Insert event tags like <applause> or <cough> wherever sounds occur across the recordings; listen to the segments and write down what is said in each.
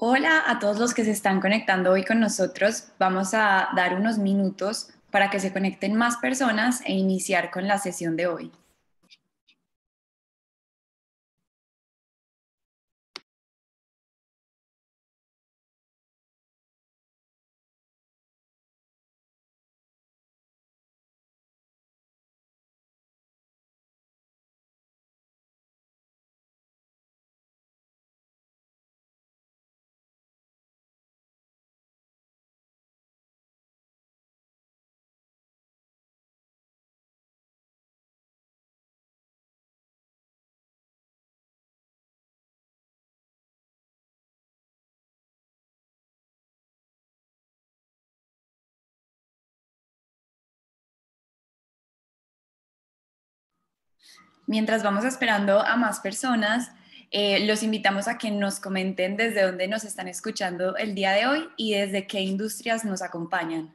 Hola a todos los que se están conectando hoy con nosotros. Vamos a dar unos minutos para que se conecten más personas e iniciar con la sesión de hoy. Mientras vamos esperando a más personas, eh, los invitamos a que nos comenten desde dónde nos están escuchando el día de hoy y desde qué industrias nos acompañan.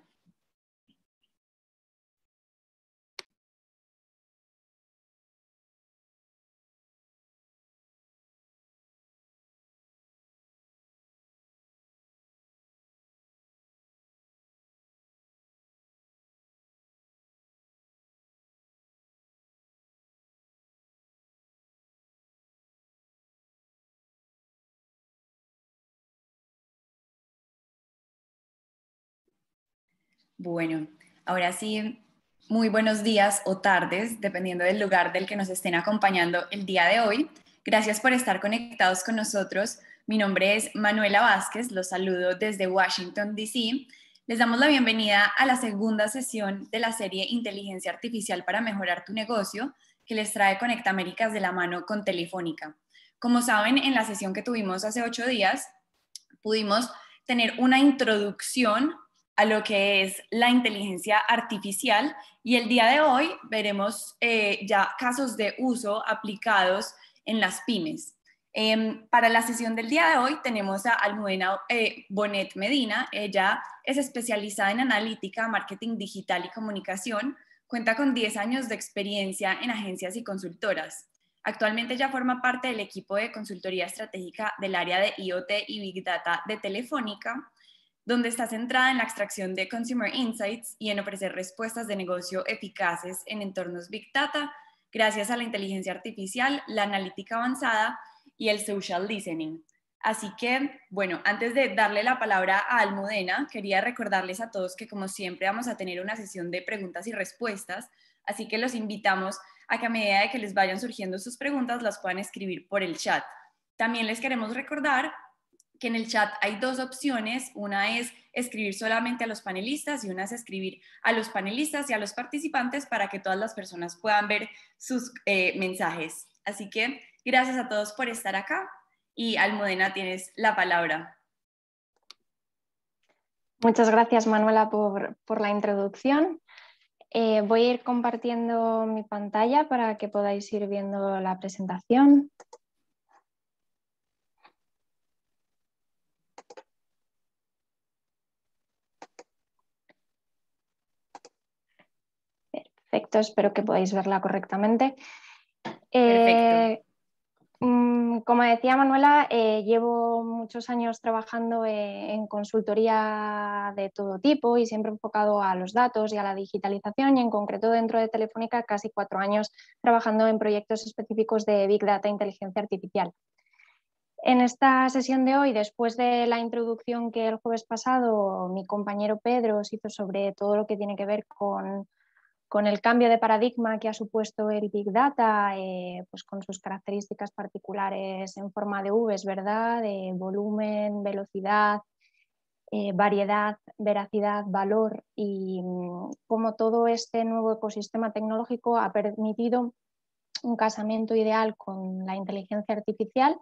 Bueno, ahora sí, muy buenos días o tardes, dependiendo del lugar del que nos estén acompañando el día de hoy. Gracias por estar conectados con nosotros. Mi nombre es Manuela Vázquez, los saludo desde Washington, D.C. Les damos la bienvenida a la segunda sesión de la serie Inteligencia Artificial para Mejorar tu Negocio, que les trae Conecta Américas de la mano con Telefónica. Como saben, en la sesión que tuvimos hace ocho días, pudimos tener una introducción a lo que es la inteligencia artificial y el día de hoy veremos eh, ya casos de uso aplicados en las pymes. Em, para la sesión del día de hoy tenemos a Almudena eh, Bonet Medina. Ella es especializada en analítica, marketing digital y comunicación. Cuenta con 10 años de experiencia en agencias y consultoras. Actualmente ya forma parte del equipo de consultoría estratégica del área de IoT y Big Data de Telefónica donde está centrada en la extracción de Consumer Insights y en ofrecer respuestas de negocio eficaces en entornos Big Data, gracias a la inteligencia artificial, la analítica avanzada y el social listening. Así que, bueno, antes de darle la palabra a Almudena, quería recordarles a todos que como siempre vamos a tener una sesión de preguntas y respuestas, así que los invitamos a que a medida de que les vayan surgiendo sus preguntas las puedan escribir por el chat. También les queremos recordar que en el chat hay dos opciones. Una es escribir solamente a los panelistas y una es escribir a los panelistas y a los participantes para que todas las personas puedan ver sus eh, mensajes. Así que gracias a todos por estar acá y Almudena tienes la palabra. Muchas gracias Manuela por, la introducción. Eh, voy a ir compartiendo mi pantalla para que podáis ir viendo la presentación. espero que podáis verla correctamente. Eh, mm, como decía Manuela, eh, llevo muchos años trabajando eh, en consultoría de todo tipo y siempre enfocado a los datos y a la digitalización y en concreto dentro de Telefónica casi cuatro años trabajando en proyectos específicos de Big Data e Inteligencia Artificial. En esta sesión de hoy, después de la introducción que el jueves pasado mi compañero Pedro os hizo sobre todo lo que tiene que ver con con el cambio de paradigma que ha supuesto el Big Data, eh, pues con sus características particulares en forma de V, ¿verdad? De volumen, velocidad, eh, variedad, veracidad, valor y como mm, cómo todo este nuevo ecosistema tecnológico ha permitido un casamiento ideal con la inteligencia artificial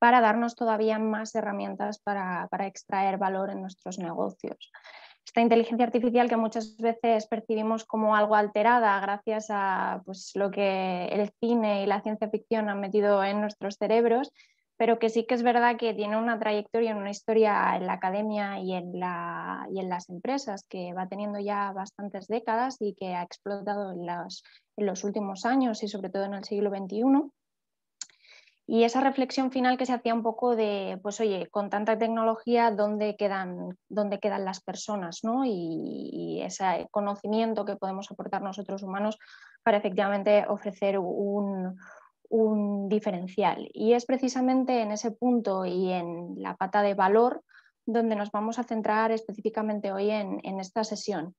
para darnos todavía más herramientas para extraer valor en nuestros negocios esta inteligencia artificial que muchas veces percibimos como algo alterada gracias a pues, lo que el cine y la ciencia ficción han metido en nuestros cerebros, pero que sí que es verdad que tiene una trayectoria, una historia en la academia y en, la, y en las empresas que va teniendo ya bastantes décadas y que ha explotado en en los últimos años y sobre todo en el siglo XXI y esa reflexión final que se hacía un poco de, pues oye, con tanta tecnología, ¿dónde quedan, quedan las personas? ¿no? Y, ese conocimiento que podemos aportar nosotros humanos para efectivamente ofrecer un, diferencial. Y es precisamente en ese punto y en la pata de valor donde nos vamos a centrar específicamente hoy en, en esta sesión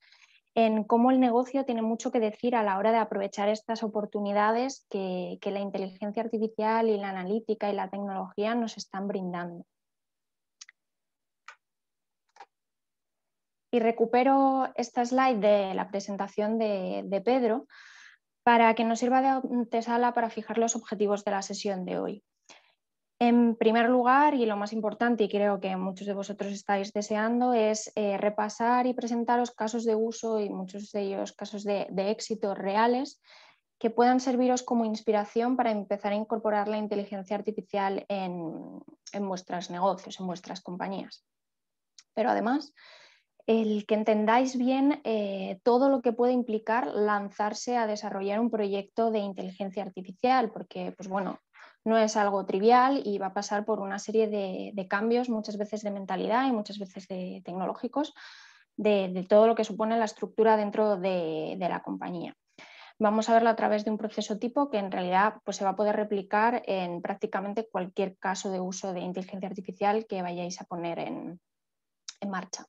en cómo el negocio tiene mucho que decir a la hora de aprovechar estas oportunidades que, la inteligencia artificial y la analítica y la tecnología nos están brindando. Y recupero esta slide de la presentación de, de Pedro para que nos sirva de antesala para fijar los objetivos de la sesión de hoy. En primer lugar, y lo más importante, y creo que muchos de vosotros estáis deseando, es eh, repasar y presentaros casos de uso y muchos de ellos casos de, éxito reales que puedan serviros como inspiración para empezar a incorporar la inteligencia artificial en, vuestros negocios, en vuestras compañías. Pero además, el que entendáis bien eh, todo lo que puede implicar lanzarse a desarrollar un proyecto de inteligencia artificial, porque, pues bueno, no es algo trivial y va a pasar por una serie de, cambios, muchas veces de mentalidad y muchas veces de tecnológicos, de, todo lo que supone la estructura dentro de, la compañía. Vamos a verlo a través de un proceso tipo que en realidad pues, se va a poder replicar en prácticamente cualquier caso de uso de inteligencia artificial que vayáis a poner en marcha.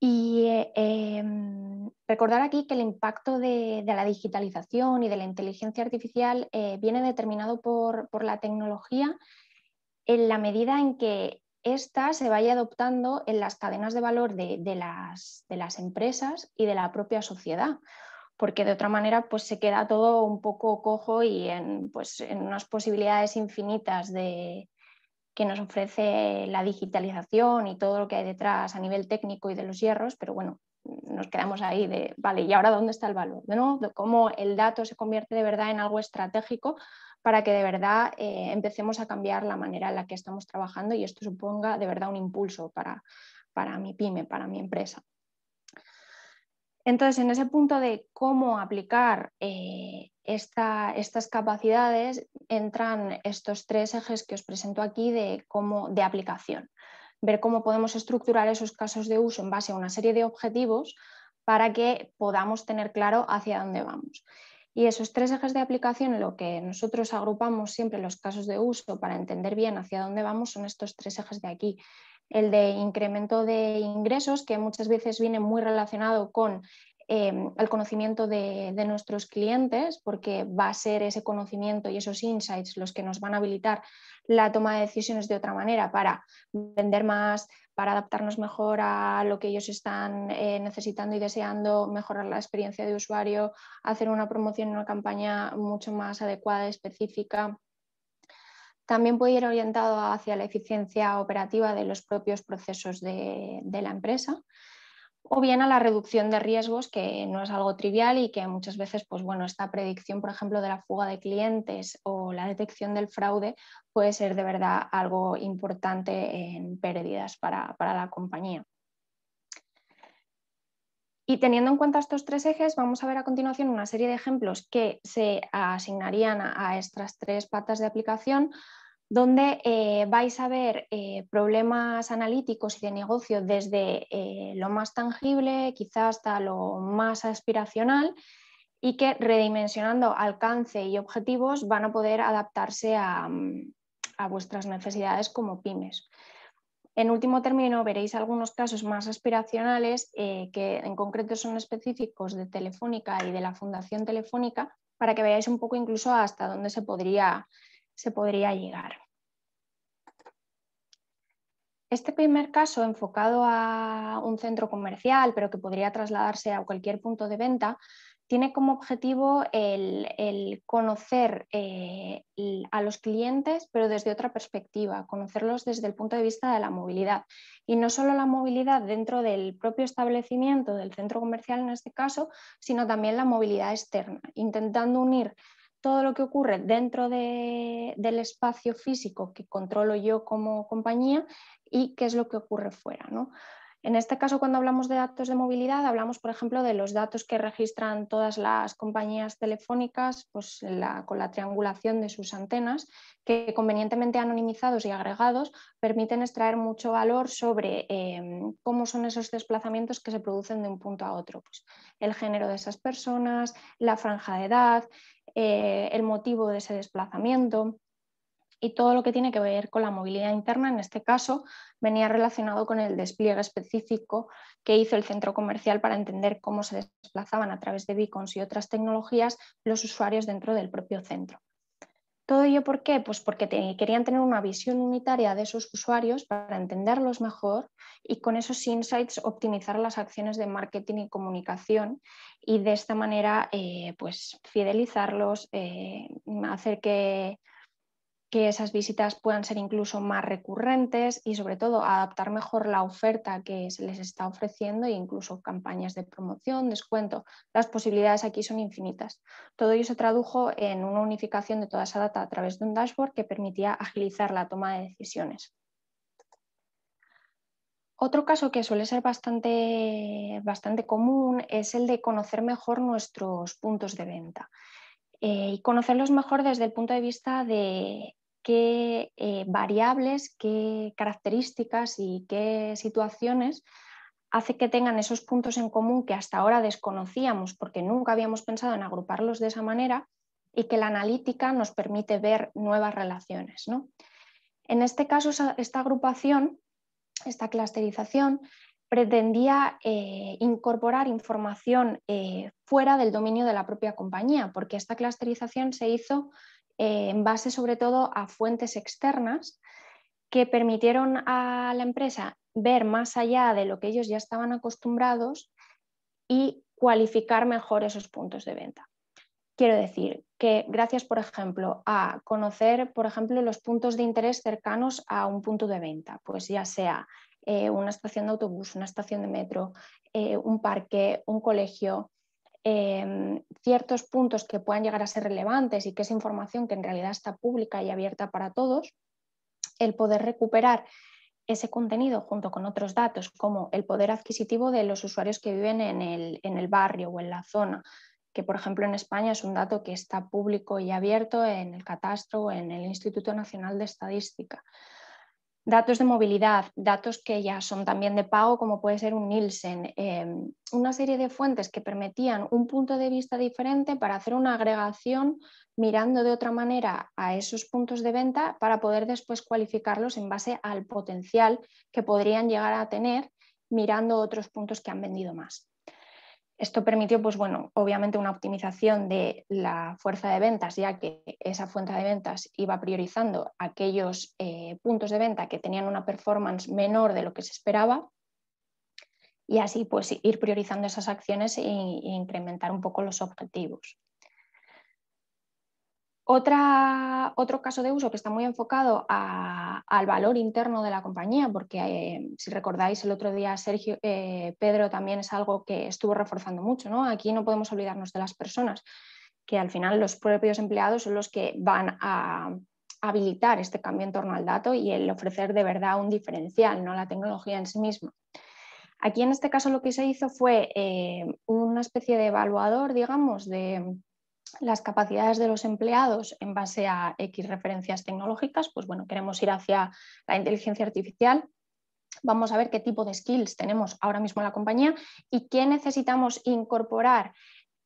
Y eh, em, recordar aquí que el impacto de, la digitalización y de la inteligencia artificial eh, viene determinado por, la tecnología en la medida en que ésta se vaya adoptando en las cadenas de valor de, las, de, las, empresas y de la propia sociedad, porque de otra manera pues, se queda todo un poco cojo y pues, en unas posibilidades infinitas de, que nos ofrece la digitalización y todo lo que hay detrás a nivel técnico y de los hierros, pero bueno, nos quedamos ahí de, vale, ¿y ahora dónde está el valor? De cómo el dato se convierte de verdad en algo estratégico para que de verdad eh, empecemos a cambiar la manera en la que estamos trabajando y esto suponga de verdad un impulso para mi pyme, para mi empresa. Entonces, en ese punto de cómo aplicar eh, estas capacidades, entran estos tres ejes que os presento aquí de, cómo, de aplicación. Ver cómo podemos estructurar esos casos de uso en base a una serie de objetivos para que podamos tener claro hacia dónde vamos. Y esos tres ejes de aplicación, lo que nosotros agrupamos siempre los casos de uso para entender bien hacia dónde vamos, son estos tres ejes de aquí el de incremento de ingresos, que muchas veces viene muy relacionado con em, el conocimiento de, nuestros clientes, porque va a ser ese conocimiento y esos insights los que nos van a habilitar la toma de decisiones de otra manera para vender más, para adaptarnos mejor a lo que ellos están eh, necesitando y deseando, mejorar la experiencia de usuario, hacer una promoción, una campaña mucho más adecuada, específica. También puede ir orientado hacia la eficiencia operativa de los propios procesos de, la empresa o bien a la reducción de riesgos, que no es algo trivial y que muchas veces, pues bueno, esta predicción, por ejemplo, de la fuga de clientes o la detección del fraude puede ser de verdad algo importante en pérdidas para la compañía. Y teniendo en cuenta estos tres ejes, vamos a ver a continuación una serie de ejemplos que se asignarían a, estas tres patas de aplicación, donde eh, vais a ver eh, problemas analíticos y de negocio desde eh, lo más tangible, quizás hasta lo más aspiracional, y que redimensionando alcance y objetivos van a poder adaptarse a, a vuestras necesidades como pymes. En último término, veréis algunos casos más aspiracionales eh, que en concreto son específicos de Telefónica y de la Fundación Telefónica para que veáis un poco incluso hasta dónde se podría llegar. Este primer caso, enfocado a un centro comercial, pero que podría trasladarse a cualquier punto de venta, tiene como objetivo el, conocer eh, a los clientes, pero desde otra perspectiva, conocerlos desde el punto de vista de la movilidad. Y no solo la movilidad dentro del propio establecimiento, del centro comercial en este caso, sino también la movilidad externa, intentando unir todo lo que ocurre dentro del espacio físico que controlo yo como compañía y qué es lo que ocurre fuera. ¿no? En este caso, cuando hablamos de datos de movilidad, hablamos, por ejemplo, de los datos que registran todas las compañías telefónicas pues, con la triangulación de sus antenas, que convenientemente anonimizados y agregados permiten extraer mucho valor sobre em, cómo son esos desplazamientos que se producen de un punto a otro. Pues, el género de esas personas, la franja de edad, eh, el motivo de ese desplazamiento y todo lo que tiene que ver con la movilidad interna, en este caso, venía relacionado con el despliegue específico que hizo el centro comercial para entender cómo se desplazaban a través de beacons y otras tecnologías los usuarios dentro del propio centro. ¿Todo ello por qué? Pues porque querían tener una visión unitaria de esos usuarios para entenderlos mejor y con esos insights optimizar las acciones de marketing y comunicación y de esta manera eh, pues fidelizarlos, eh, hacer que que esas visitas puedan ser incluso más recurrentes y sobre todo adaptar mejor la oferta que se les está ofreciendo e incluso campañas de promoción, descuento. Las posibilidades aquí son infinitas. Todo ello se tradujo en una unificación de toda esa data a través de un dashboard que permitía agilizar la toma de decisiones. Otro caso que suele ser bastante, bastante común es el de conocer mejor nuestros puntos de venta. Eh, y conocerlos mejor desde el punto de vista de qué eh, variables, qué características y qué situaciones hace que tengan esos puntos en común que hasta ahora desconocíamos porque nunca habíamos pensado en agruparlos de esa manera y que la analítica nos permite ver nuevas relaciones. En este caso, esta agrupación, esta clusterización, pretendía eh, incorporar información eh, fuera del dominio de la propia compañía, porque esta clusterización se hizo eh, en base sobre todo a fuentes externas que permitieron a la empresa ver más allá de lo que ellos ya estaban acostumbrados y cualificar mejor esos puntos de venta. Quiero decir que gracias, por ejemplo, a conocer, por ejemplo, los puntos de interés cercanos a un punto de venta, pues ya sea eh, una estación de autobús, una estación de metro, eh, un parque, un colegio, em, ciertos puntos que puedan llegar a ser relevantes y que es información que en realidad está pública y abierta para todos, el poder recuperar ese contenido junto con otros datos como el poder adquisitivo de los usuarios que viven en el, en el barrio o en la zona, que por ejemplo en España es un dato que está público y abierto en el catastro o en el Instituto Nacional de Estadística datos de movilidad, datos que ya son también de pago, como puede ser un Nielsen, em, una serie de fuentes que permitían un punto de vista diferente para hacer una agregación mirando de otra manera a esos puntos de venta para poder después cualificarlos en base al potencial que podrían llegar a tener mirando otros puntos que han vendido más. Esto permitió, pues bueno, obviamente una optimización de la fuerza de ventas, ya que esa fuente de ventas iba priorizando aquellos eh, puntos de venta que tenían una performance menor de lo que se esperaba y así pues ir priorizando esas acciones e incrementar un poco los objetivos. Otra, otro caso de uso que está muy enfocado al valor interno de la compañía, porque eh, si recordáis el otro día, Sergio, eh, Pedro también es algo que estuvo reforzando mucho, Aquí no podemos olvidarnos de las personas, que al final los propios empleados son los que van a habilitar este cambio en torno al dato y el ofrecer de verdad un diferencial, no la tecnología en sí misma. Aquí en este caso lo que se hizo fue eh, una especie de evaluador, digamos, de las capacidades de los empleados en base a X referencias tecnológicas, pues bueno, queremos ir hacia la inteligencia artificial. Vamos a ver qué tipo de skills tenemos ahora mismo en la compañía y qué necesitamos incorporar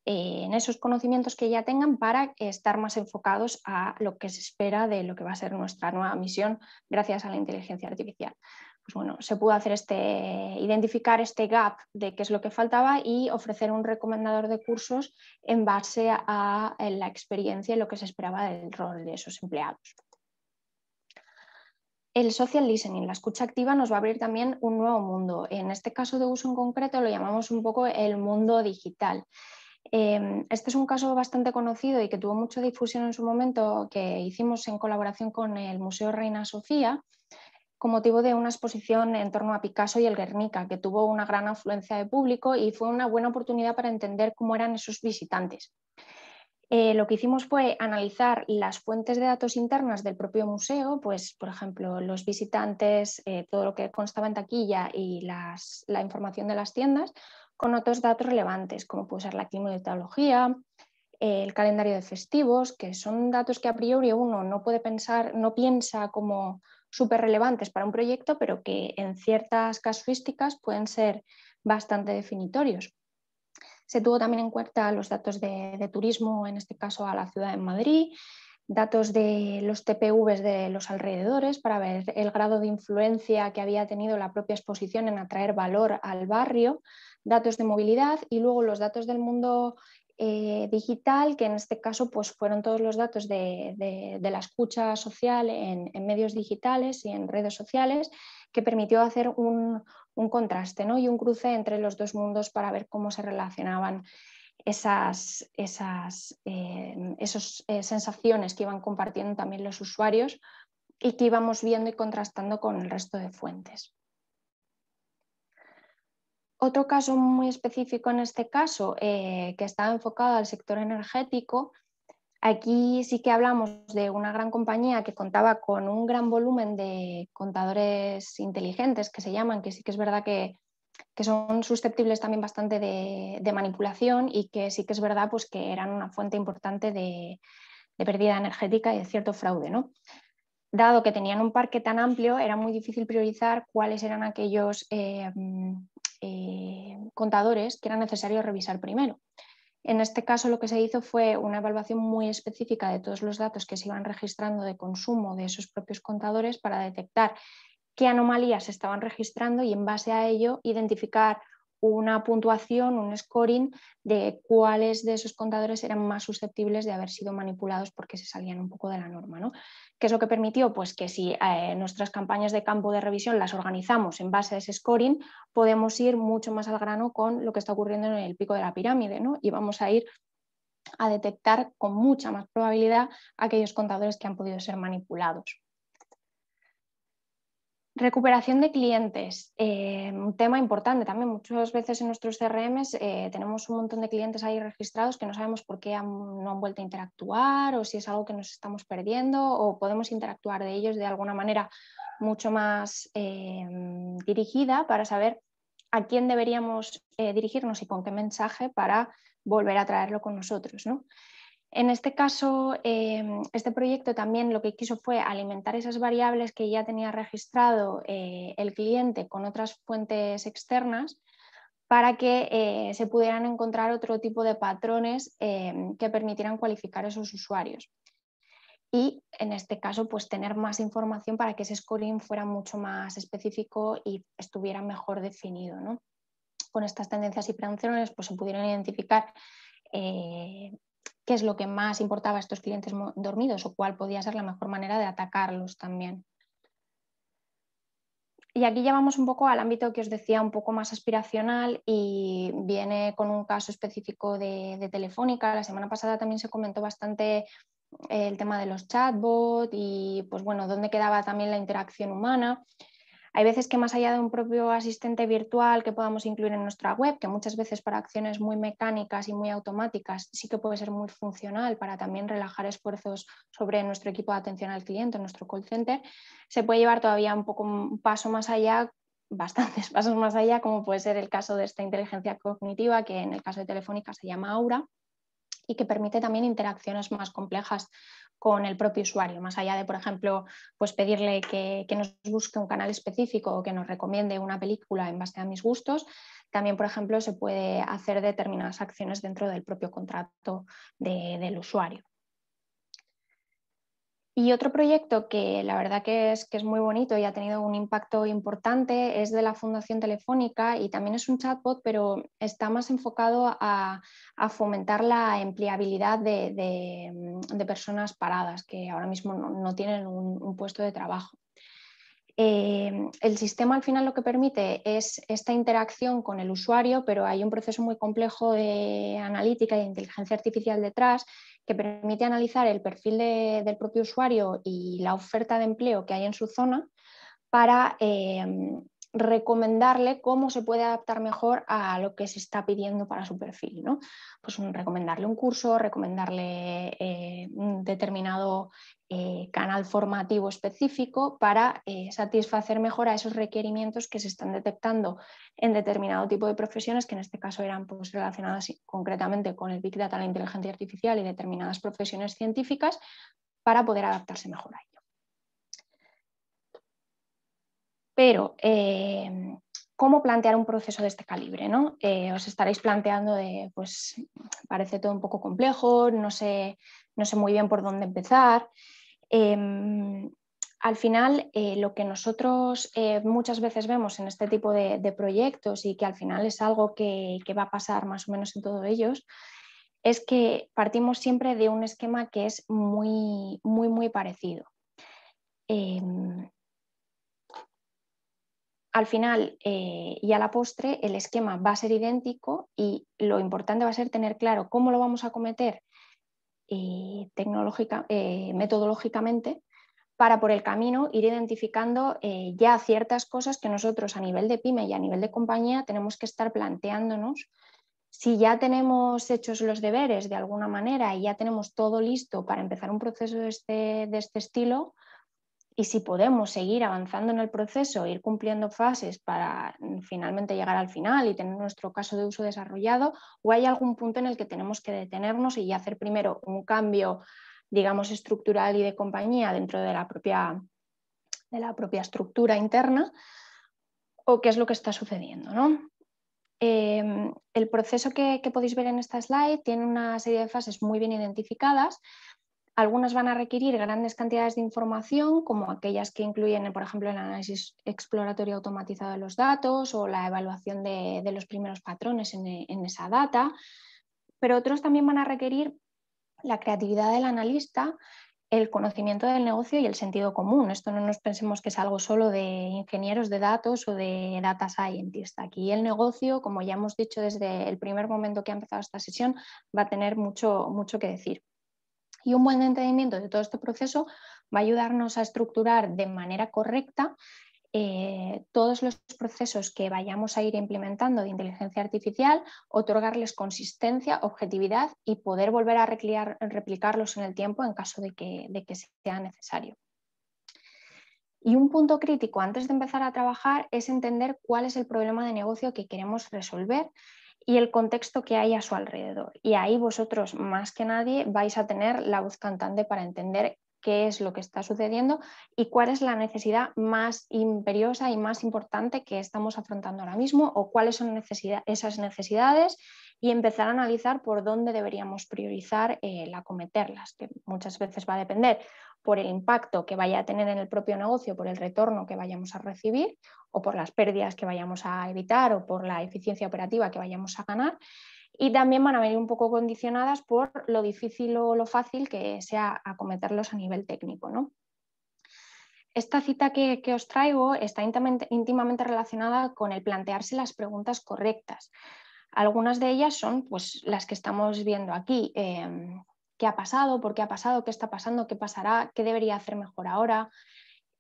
eh, en esos conocimientos que ya tengan para estar más enfocados a lo que se espera de lo que va a ser nuestra nueva misión gracias a la inteligencia artificial. Pues se pudo hacer este, identificar este gap de qué es lo que faltaba y ofrecer un recomendador de cursos en base a, a la experiencia y lo que se esperaba del rol de esos empleados. El social listening, la escucha activa, nos va a abrir también un nuevo mundo. En este caso de uso en concreto lo llamamos un poco el mundo digital. Em, este es un caso bastante conocido y que tuvo mucha difusión en su momento que hicimos en colaboración con el Museo Reina Sofía con motivo de una exposición en torno a Picasso y el Guernica, que tuvo una gran afluencia de público y fue una buena oportunidad para entender cómo eran esos visitantes. Eh, lo que hicimos fue analizar las fuentes de datos internas del propio museo, pues por ejemplo los visitantes, eh, todo lo que constaba en taquilla y la información de las tiendas, con otros datos relevantes, como puede ser la climatología, el calendario de festivos, que son datos que a priori uno no puede pensar, no piensa como súper relevantes para un proyecto, pero que en ciertas casuísticas pueden ser bastante definitorios. Se tuvo también en cuenta los datos de, turismo, en este caso a la ciudad de Madrid, datos de los TPVs de los alrededores para ver el grado de influencia que había tenido la propia exposición en atraer valor al barrio, datos de movilidad y luego los datos del mundo eh, digital, que en este caso pues, fueron todos los datos de, la escucha social en, medios digitales y en redes sociales, que permitió hacer un, contraste ¿no? y un cruce entre los dos mundos para ver cómo se relacionaban esas, eh, eh, sensaciones que iban compartiendo también los usuarios y que íbamos viendo y contrastando con el resto de fuentes. Otro caso muy específico en este caso, eh, que estaba enfocado al sector energético, aquí sí que hablamos de una gran compañía que contaba con un gran volumen de contadores inteligentes, que se llaman, que sí que es verdad que, son susceptibles también bastante de, manipulación y que sí que es verdad pues, que eran una fuente importante de, pérdida energética y de cierto fraude. ¿no? dado que tenían un parque tan amplio, era muy difícil priorizar cuáles eran aquellos eh, eh, contadores que era necesario revisar primero. En este caso lo que se hizo fue una evaluación muy específica de todos los datos que se iban registrando de consumo de esos propios contadores para detectar qué anomalías se estaban registrando y en base a ello identificar una puntuación, un scoring de cuáles de esos contadores eran más susceptibles de haber sido manipulados porque se salían un poco de la norma. ¿no? ¿Qué es lo que permitió? Pues que si eh, nuestras campañas de campo de revisión las organizamos en base a ese scoring, podemos ir mucho más al grano con lo que está ocurriendo en el pico de la pirámide ¿no? y vamos a ir a detectar con mucha más probabilidad aquellos contadores que han podido ser manipulados. Recuperación de clientes, eh, un tema importante también. Muchas veces en nuestros CRMs eh, tenemos un montón de clientes ahí registrados que no sabemos por qué no han vuelto a interactuar o si es algo que nos estamos perdiendo o podemos interactuar de ellos de alguna manera mucho más eh, dirigida para saber a quién deberíamos dirigirnos y con qué mensaje para volver a traerlo con nosotros. ¿no? En este caso, em, este proyecto también lo que quiso fue alimentar esas variables que ya tenía registrado eh, el cliente con otras fuentes externas para que eh, se pudieran encontrar otro tipo de patrones em, que permitieran cualificar esos usuarios. Y en este caso, pues tener más información para que ese scoring fuera mucho más específico y estuviera mejor definido. Con estas tendencias y prevenciones, pues se pudieron identificar eh, qué es lo que más importaba a estos clientes dormidos o cuál podía ser la mejor manera de atacarlos también. Y aquí ya vamos un poco al ámbito que os decía, un poco más aspiracional y viene con un caso específico de, Telefónica. La semana pasada también se comentó bastante eh, el tema de los chatbots y pues bueno, dónde quedaba también la interacción humana. Hay veces que más allá de un propio asistente virtual que podamos incluir en nuestra web, que muchas veces para acciones muy mecánicas y muy automáticas sí que puede ser muy funcional para también relajar esfuerzos sobre nuestro equipo de atención al cliente, nuestro call center, se puede llevar todavía un poco un paso más allá <laughs> bastantes pasos más allá, como puede ser el caso de esta inteligencia cognitiva, que en el caso de Telefónica se llama Aura, y que permite también interacciones más complejas con el propio usuario, más allá de, por ejemplo, pues pedirle que, nos busque un canal específico o que nos recomiende una película en base a mis gustos, también, por ejemplo, se puede hacer determinadas acciones dentro del propio contrato del usuario. Y otro proyecto que la verdad que es, muy bonito y ha tenido un impacto importante es de la Fundación Telefónica y también es un chatbot, pero está más enfocado a, fomentar la empleabilidad mm, de, personas paradas que ahora mismo no, tienen un, puesto de trabajo. Eh, el sistema al final lo que permite es esta interacción con el usuario, pero hay un proceso muy complejo de analítica y inteligencia artificial detrás que permite analizar el perfil del propio usuario y la oferta de empleo que hay en su zona para eh, recomendarle cómo se puede adaptar mejor a lo que se está pidiendo para su perfil. ¿no? Pues recomendarle un curso, recomendarle eh, un determinado eh, canal formativo específico para eh, satisfacer mejor a esos requerimientos que se están detectando en determinado tipo de profesiones, que en este caso eran pues, relacionadas concretamente con el Big Data, la inteligencia artificial y determinadas profesiones científicas, para poder adaptarse mejor a Pero, eh, ¿cómo plantear un proceso de este calibre? Eh, os estaréis planteando de, pues, parece todo un poco complejo, no sé, no sé muy bien por dónde empezar. Em, al final, eh, lo que nosotros muchas veces vemos en este tipo de, proyectos y que al final es algo que, va a pasar más o menos en todos ellos, es que partimos siempre de un esquema que es muy, muy, muy parecido. Em, al final eh, y a la postre el esquema va a ser idéntico y lo importante va a ser tener claro cómo lo vamos a cometer eh, eh, metodológicamente para por el camino ir identificando ya ciertas cosas que nosotros a nivel de pyme y a nivel de compañía tenemos que estar planteándonos. Si ya tenemos hechos los deberes de alguna manera y ya tenemos todo listo para empezar un proceso de este, este estilo, y si podemos seguir avanzando en el proceso, ir cumpliendo fases para mm, finalmente llegar al final y tener nuestro caso de uso desarrollado, o hay algún punto en el que tenemos que detenernos y hacer primero un cambio, digamos, estructural y de compañía dentro de la propia, de estructura interna, o qué es lo que está sucediendo. Em, el proceso que podéis ver en esta slide tiene una serie de fases muy bien identificadas algunas van a requerir grandes cantidades de información, como aquellas que incluyen, por ejemplo, el análisis exploratorio automatizado de los datos o la evaluación de, los primeros patrones e, en, esa data, pero otros también van a requerir la creatividad del analista, el conocimiento del negocio y el sentido común. Esto no nos pensemos que es algo solo de ingenieros de datos o de data scientist. Aquí el negocio, como ya hemos dicho desde el primer momento que ha empezado esta sesión, va a tener mucho, mucho que decir. Y un buen entendimiento de todo este proceso va a ayudarnos a estructurar de manera correcta eh, todos los procesos que vayamos a ir implementando de inteligencia artificial, otorgarles consistencia, objetividad y poder volver a replicarlos en el tiempo en caso de que, de que sea necesario. Y un punto crítico antes de empezar a trabajar es entender cuál es el problema de negocio que queremos resolver y el contexto que hay a su alrededor. Y ahí vosotros, más que nadie, vais a tener la voz cantante para entender qué es lo que está sucediendo y cuál es la necesidad más imperiosa y más importante que estamos afrontando ahora mismo o cuáles son esas necesidades y empezar a analizar por dónde deberíamos priorizar eh, el acometerlas, que muchas veces va a depender por el impacto que vaya a tener en el propio negocio, por el retorno que vayamos a recibir o por las pérdidas que vayamos a evitar o por la eficiencia operativa que vayamos a ganar. Y también van a venir un poco condicionadas por lo difícil o lo fácil que sea acometerlos a nivel técnico. Esta cita que, os traigo está íntimamente relacionada con el plantearse las preguntas correctas. Algunas de ellas son pues, las que estamos viendo aquí. Em, qué ha pasado? ¿Qué está pasando? ¿Qué pasará? ¿Qué debería hacer mejor ahora?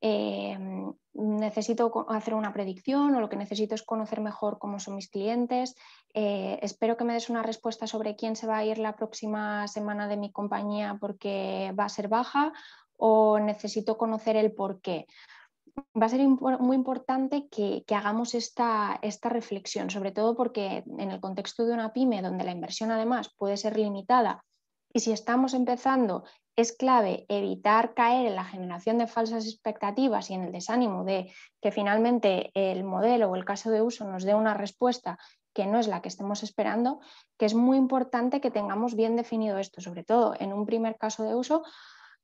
Em, necesito hacer una predicción o lo que necesito es conocer mejor cómo son mis clientes. Eh, espero que me des una respuesta sobre quién se va a ir la próxima semana de mi compañía porque va a ser baja o necesito conocer el por qué va a ser muy importante que, hagamos esta, esta, reflexión, sobre todo porque en el contexto de una pyme, donde la inversión además puede ser limitada, y si estamos empezando, es clave evitar caer en la generación de falsas expectativas y en el desánimo de que finalmente el modelo o el caso de uso nos dé una respuesta que no es la que estemos esperando, que es muy importante que tengamos bien definido esto, sobre todo en un primer caso de uso,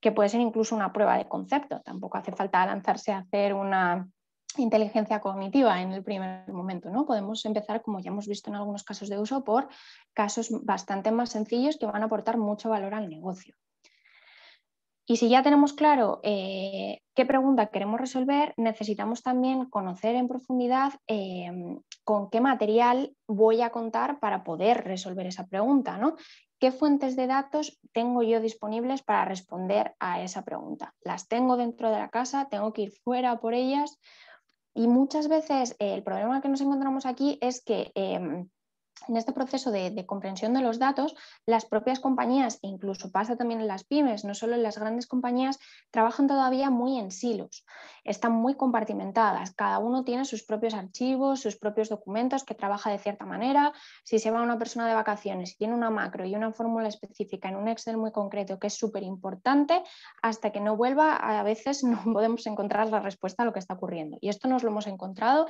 que puede ser incluso una prueba de concepto. Tampoco hace falta lanzarse a hacer una inteligencia cognitiva en el primer momento. ¿no? Podemos empezar, como ya hemos visto en algunos casos de uso, por casos bastante más sencillos que van a aportar mucho valor al negocio. Y si ya tenemos claro eh, qué pregunta queremos resolver, necesitamos también conocer en profundidad eh, con qué material voy a contar para poder resolver esa pregunta. ¿no? ¿Qué fuentes de datos tengo yo disponibles para responder a esa pregunta? ¿Las tengo dentro de la casa? ¿Tengo que ir fuera por ellas? Y muchas veces eh, el problema que nos encontramos aquí es que em, en este proceso de, comprensión de los datos, las propias compañías, e incluso pasa también en las pymes, no solo en las grandes compañías, trabajan todavía muy en silos, están muy compartimentadas, cada uno tiene sus propios archivos, sus propios documentos que trabaja de cierta manera, si se va una persona de vacaciones, y tiene una macro y una fórmula específica en un Excel muy concreto, que es súper importante, hasta que no vuelva, a veces <laughs> no podemos encontrar la respuesta a lo que está ocurriendo. Y esto nos lo hemos encontrado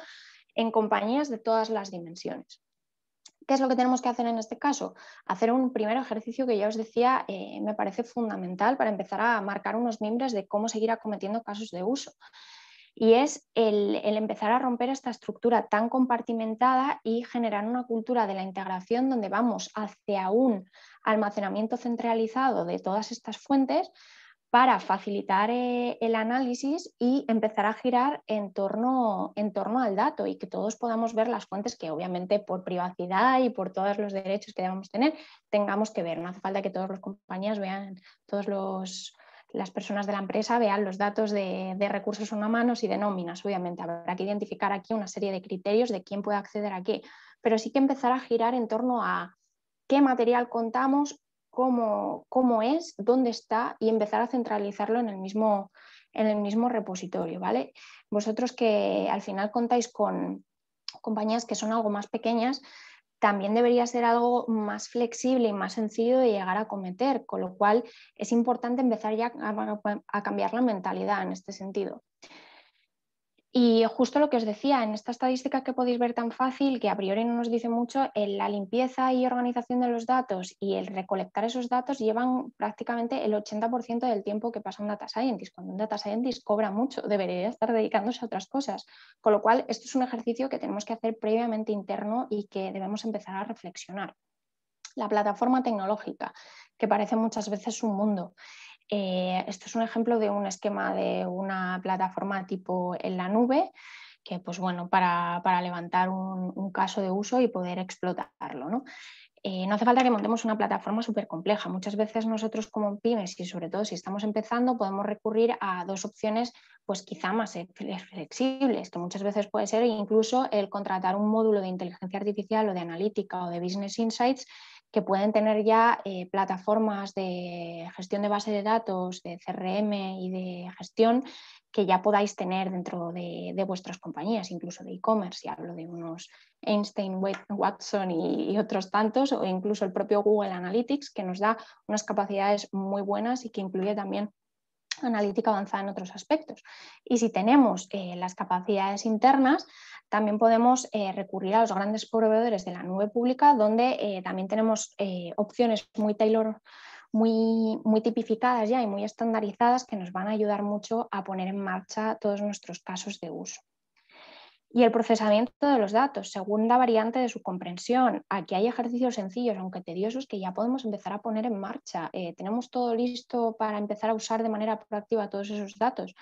en compañías de todas las dimensiones. ¿Qué es lo que tenemos que hacer en este caso? Hacer un primer ejercicio que ya os decía eh, me parece fundamental para empezar a marcar unos miembros de cómo seguir acometiendo casos de uso. Y es el empezar a romper esta estructura tan compartimentada y generar una cultura de la integración donde vamos hacia un almacenamiento centralizado de todas estas fuentes, para facilitar eh, el análisis y empezar a girar en torno, en torno al dato y que todos podamos ver las fuentes que obviamente por privacidad y por todos los derechos que debamos tener tengamos que ver. No hace falta que todas las compañías vean, todas las personas de la empresa vean los datos de, de recursos humanos y de nóminas. Obviamente habrá que identificar aquí una serie de criterios de quién puede acceder a qué, pero sí que empezar a girar en torno a qué material contamos, cómo, cómo es, dónde está y empezar a centralizarlo en el mismo, en el mismo repositorio, ¿vale? Vosotros que al final contáis con compañías que son algo más pequeñas, también debería ser algo más flexible y más sencillo de llegar a cometer, con lo cual es importante empezar ya a cambiar la mentalidad en este sentido. Y justo lo que os decía, en esta estadística que podéis ver tan fácil, que a priori no nos dice mucho, la limpieza y organización de los datos y el recolectar esos datos llevan prácticamente el 80% del tiempo que pasa un data scientist. Cuando un data scientist cobra mucho, debería estar dedicándose a otras cosas. Con lo cual, esto es un ejercicio que tenemos que hacer previamente interno y que debemos empezar a reflexionar. La plataforma tecnológica, que parece muchas veces un mundo. Eh, esto es un ejemplo de un esquema de una plataforma tipo en la nube, que pues bueno, para, para levantar un, caso de uso y poder explotarlo. ¿no? Eh, no hace falta que montemos una plataforma súper compleja. Muchas veces nosotros como pymes y sobre todo si estamos empezando podemos recurrir a dos opciones pues quizá más flexibles, que muchas veces puede ser incluso el contratar un módulo de inteligencia artificial o de analítica o de business insights que pueden tener ya eh, plataformas de gestión de base de datos, de CRM y de gestión que ya podáis tener dentro de, vuestras compañías, incluso de e-commerce, y hablo de unos Einstein, Watson y, otros tantos, o incluso el propio Google Analytics, que nos da unas capacidades muy buenas y que incluye también analítica avanzada en otros aspectos. Y si tenemos eh, las capacidades internas, también podemos eh, recurrir a los grandes proveedores de la nube pública, donde eh, también tenemos opciones muy tailor, muy tipificadas ya y muy estandarizadas que nos van a ayudar mucho a poner en marcha todos nuestros casos de uso. Y el procesamiento de los datos, segunda variante de su comprensión. Aquí hay ejercicios sencillos, aunque tediosos, que ya podemos empezar a poner en marcha. Eh, tenemos todo listo para empezar a usar de manera proactiva todos esos datos.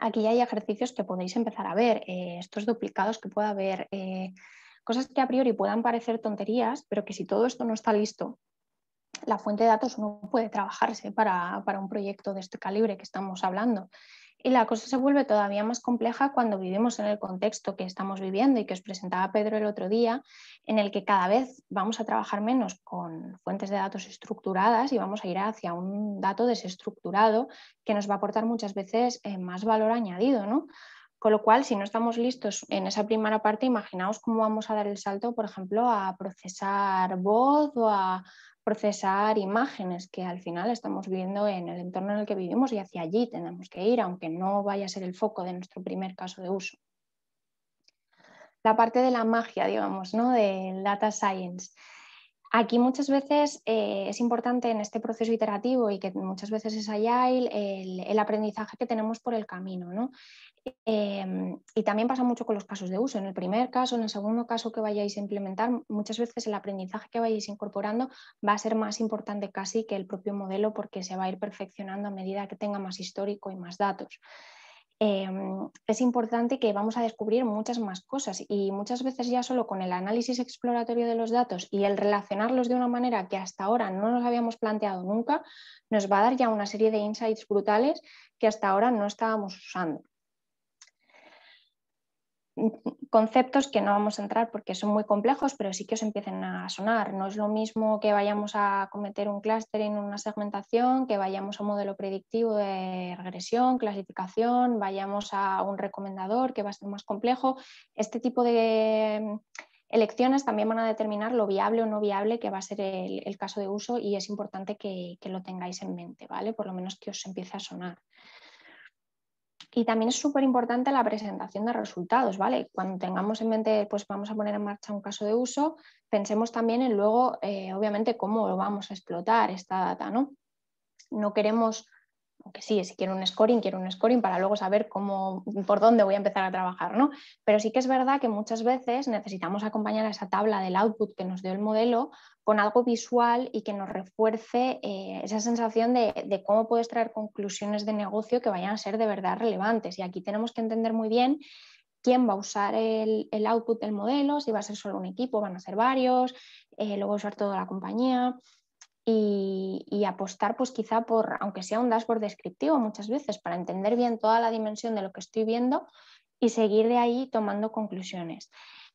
Aquí ya hay ejercicios que podéis empezar a ver, eh, estos duplicados que pueda haber, eh, cosas que a priori puedan parecer tonterías, pero que si todo esto no está listo, la fuente de datos no puede trabajarse para un proyecto de este calibre que estamos hablando. Y la cosa se vuelve todavía más compleja cuando vivimos en el contexto que estamos viviendo y que os presentaba Pedro el otro día, en el que cada vez vamos a trabajar menos con fuentes de datos estructuradas y vamos a ir hacia un dato desestructurado que nos va a aportar muchas veces eh, más valor añadido, ¿no? Con lo cual, si no estamos listos en esa primera parte, imaginaos cómo vamos a dar el salto, por ejemplo, a procesar voz o a procesar imágenes que al final estamos viendo en el entorno en el que vivimos y hacia allí tenemos que ir, aunque no vaya a ser el foco de nuestro primer caso de uso. La parte de la magia, digamos, ¿no? del data science. Aquí muchas veces eh, es importante en este proceso iterativo y que muchas veces es allá el, aprendizaje que tenemos por el camino. ¿no? Em, y también pasa mucho con los casos de uso. En el primer caso, en el segundo caso que vayáis a implementar, muchas veces el aprendizaje que vayáis incorporando va a ser más importante casi que el propio modelo porque se va a ir perfeccionando a medida que tenga más histórico y más datos. Em, es importante que vamos a descubrir muchas más cosas y muchas veces ya solo con el análisis exploratorio de los datos y el relacionarlos de una manera que hasta ahora no nos habíamos planteado nunca, nos va a dar ya una serie de insights brutales que hasta ahora no estábamos usando conceptos que no vamos a entrar porque son muy complejos, pero sí que os empiecen a sonar. No es lo mismo que vayamos a cometer un clustering, una segmentación, que vayamos a un modelo predictivo de regresión, clasificación, vayamos a un recomendador que va a ser más complejo. Este tipo de mm, elecciones también van a determinar lo viable o no viable que va a ser el, caso de uso y es importante que, que, lo tengáis en mente, ¿vale? Por lo menos que os empiece a sonar. Y también es súper importante la presentación de resultados, ¿vale? Cuando tengamos en mente, pues vamos a poner en marcha un caso de uso, pensemos también en luego, eh, obviamente, cómo vamos a explotar esta data, ¿no? No queremos aunque sí, si quiero un scoring, quiero un scoring para luego saber cómo, por dónde voy a empezar a trabajar, ¿no? Pero sí que es verdad que muchas veces necesitamos acompañar a esa tabla del output que nos dio el modelo con algo visual y que nos refuerce eh, esa sensación de, cómo puedes traer conclusiones de negocio que vayan a ser de verdad relevantes. Y aquí tenemos que entender muy bien quién va a usar el, output del modelo, si va a ser solo un equipo, van a ser varios, eh, luego usar toda la compañía y, apostar pues quizá por, aunque sea un dashboard descriptivo muchas veces, para entender bien toda la dimensión de lo que estoy viendo y seguir de ahí tomando conclusiones.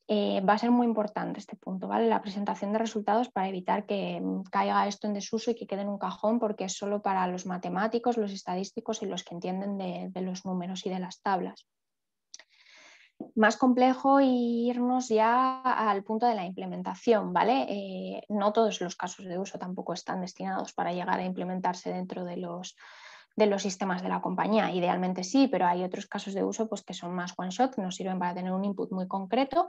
Eh, va a ser muy importante este punto, ¿vale? La presentación de resultados para evitar que caiga esto en desuso y que quede en un cajón, porque es solo para los matemáticos, los estadísticos y los que entienden de los números y de las tablas más complejo irnos ya al punto de la implementación, ¿vale? Eh, no todos los casos de uso tampoco están destinados para llegar a implementarse dentro de los de los sistemas de la compañía. Idealmente sí, pero hay otros casos de uso pues, que son más one-shot, nos sirven para tener un input muy concreto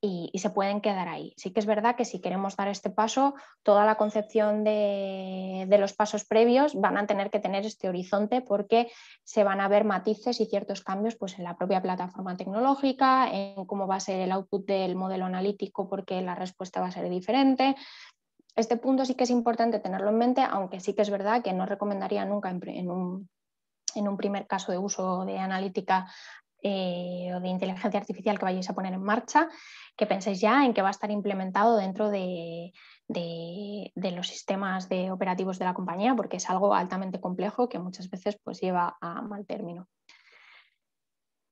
y, se pueden quedar ahí. Sí que es verdad que si queremos dar este paso, toda la concepción de, los pasos previos van a tener que tener este horizonte porque se van a ver matices y ciertos cambios pues, en la propia plataforma tecnológica, en cómo va a ser el output del modelo analítico porque la respuesta va a ser diferente. Este punto sí que es importante tenerlo en mente, aunque sí que es verdad que no recomendaría nunca en, un, primer caso de uso de analítica eh, o de inteligencia artificial que vayáis a poner en marcha, que penséis ya en que va a estar implementado dentro de, de, los sistemas de operativos de la compañía, porque es algo altamente complejo que muchas veces pues, lleva a mal término.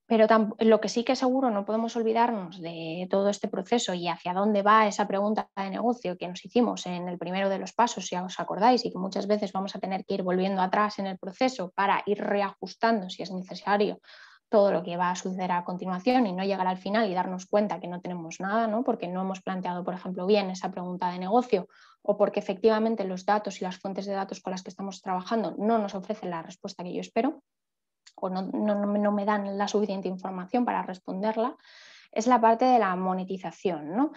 Pero lo que sí que seguro no podemos olvidarnos de todo este proceso y hacia dónde va esa pregunta de negocio que nos hicimos en el primero de los pasos, si os acordáis, y que muchas veces vamos a tener que ir volviendo atrás en el proceso para ir reajustando si es necesario todo lo que va a suceder a continuación y no llegar al final y darnos cuenta que no tenemos nada, ¿no? porque no hemos planteado, por ejemplo, bien esa pregunta de negocio o porque efectivamente los datos y las fuentes de datos con las que estamos trabajando no nos ofrecen la respuesta que yo espero no, me dan la suficiente información para responderla, es la parte de la monetización, ¿no?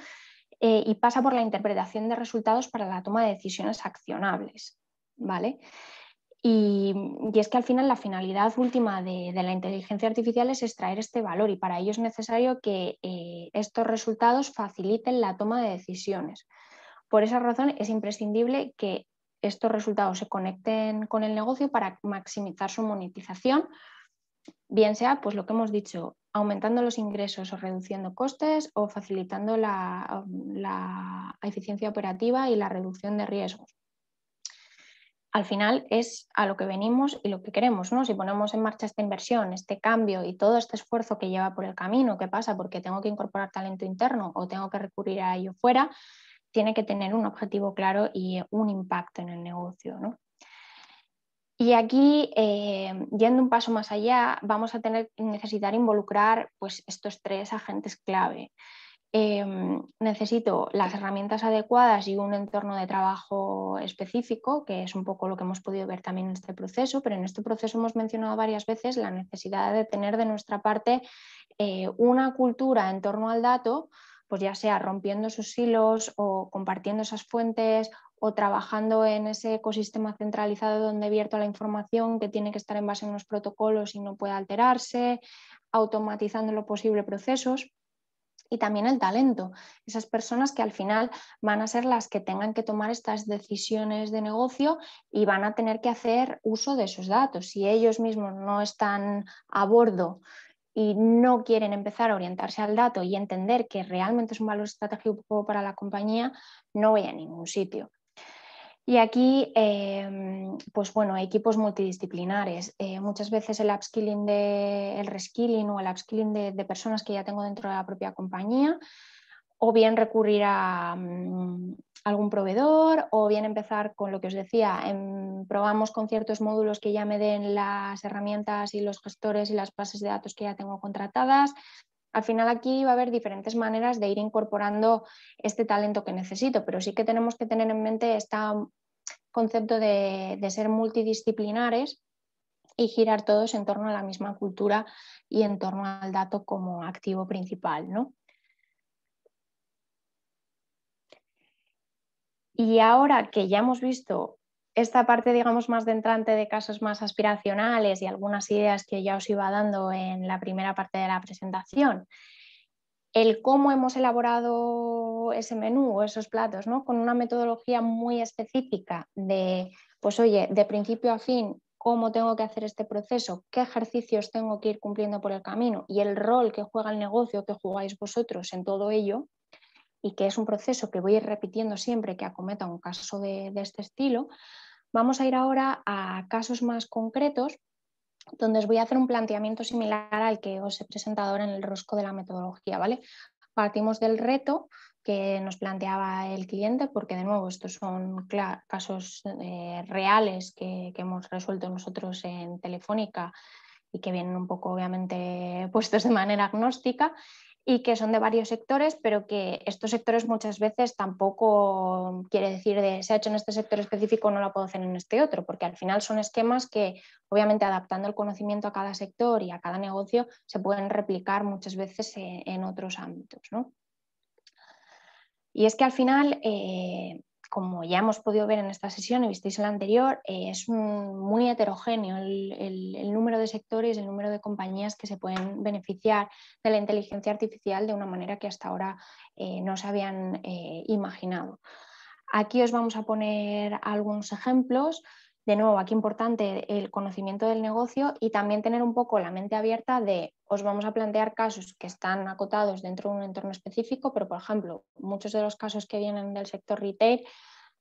Eh, y pasa por la interpretación de resultados para la toma de decisiones accionables, ¿vale? Y, es que al final la finalidad última de, la inteligencia artificial es extraer este valor y para ello es necesario que eh, estos resultados faciliten la toma de decisiones. Por esa razón es imprescindible que estos resultados se conecten con el negocio para maximizar su monetización, bien sea pues lo que hemos dicho, aumentando los ingresos o reduciendo costes o facilitando la, eficiencia operativa y la reducción de riesgos. Al final es a lo que venimos y lo que queremos, ¿no? Si ponemos en marcha esta inversión, este cambio y todo este esfuerzo que lleva por el camino, que pasa porque tengo que incorporar talento interno o tengo que recurrir a ello fuera, tiene que tener un objetivo claro y un impacto en el negocio, ¿no? Y aquí, eh, yendo un paso más allá, vamos a tener, necesitar involucrar pues, estos tres agentes clave. Em, necesito las herramientas adecuadas y un entorno de trabajo específico, que es un poco lo que hemos podido ver también en este proceso, pero en este proceso hemos mencionado varias veces la necesidad de tener de nuestra parte eh, una cultura en torno al dato, pues ya sea rompiendo sus hilos o compartiendo esas fuentes o trabajando en ese ecosistema centralizado donde abierto la información que tiene que estar en base a unos protocolos y no puede alterarse, automatizando lo posible procesos y también el talento. Esas personas que al final van a ser las que tengan que tomar estas decisiones de negocio y van a tener que hacer uso de esos datos. Si ellos mismos no están a bordo y no quieren empezar a orientarse al dato y entender que realmente es un valor estratégico para la compañía, no voy a ningún sitio. Y aquí, em, pues bueno, equipos multidisciplinares. Eh, muchas veces el upskilling, de, el reskilling o el upskilling de, personas que ya tengo dentro de la propia compañía, o bien recurrir a mm, algún proveedor, o bien empezar con lo que os decía, em, probamos con ciertos módulos que ya me den las herramientas y los gestores y las bases de datos que ya tengo contratadas, al final aquí va a haber diferentes maneras de ir incorporando este talento que necesito, pero sí que tenemos que tener en mente este concepto de, de ser multidisciplinares y girar todos en torno a la misma cultura y en torno al dato como activo principal, ¿no? Y ahora que ya hemos visto esta parte, digamos, más de entrante de casos más aspiracionales y algunas ideas que ya os iba dando en la primera parte de la presentación. El cómo hemos elaborado ese menú o esos platos, ¿no? Con una metodología muy específica de, pues oye, de principio a fin, cómo tengo que hacer este proceso, qué ejercicios tengo que ir cumpliendo por el camino y el rol que juega el negocio, que jugáis vosotros en todo ello, y que es un proceso que voy a ir repitiendo siempre que acometa un caso de este estilo, Vamos a ir ahora a casos más concretos donde os voy a hacer un planteamiento similar al que os he presentado ahora en el rosco de la metodología, ¿vale? Partimos del reto que nos planteaba el cliente, porque de nuevo estos son casos eh, reales que hemos resuelto nosotros en Telefónica y que vienen un poco obviamente <laughs> puestos de manera agnóstica y que son de varios sectores, pero que estos sectores muchas veces tampoco quiere decir de se ha hecho en este sector específico, no lo puedo hacer en este otro, porque al final son esquemas que obviamente adaptando el conocimiento a cada sector y a cada negocio se pueden replicar muchas veces en, otros ámbitos. Y es que al final eh, como ya hemos podido ver en esta sesión y visteis en la anterior, eh, es muy heterogéneo el, número de sectores, el número de compañías que se pueden beneficiar de la inteligencia artificial de una manera que hasta ahora eh, no se habían eh, imaginado. Aquí os vamos a poner algunos ejemplos de nuevo, aquí importante el conocimiento del negocio y también tener un poco la mente abierta de, os vamos a plantear casos que están acotados dentro de un entorno específico, pero por ejemplo, muchos de los casos que vienen del sector retail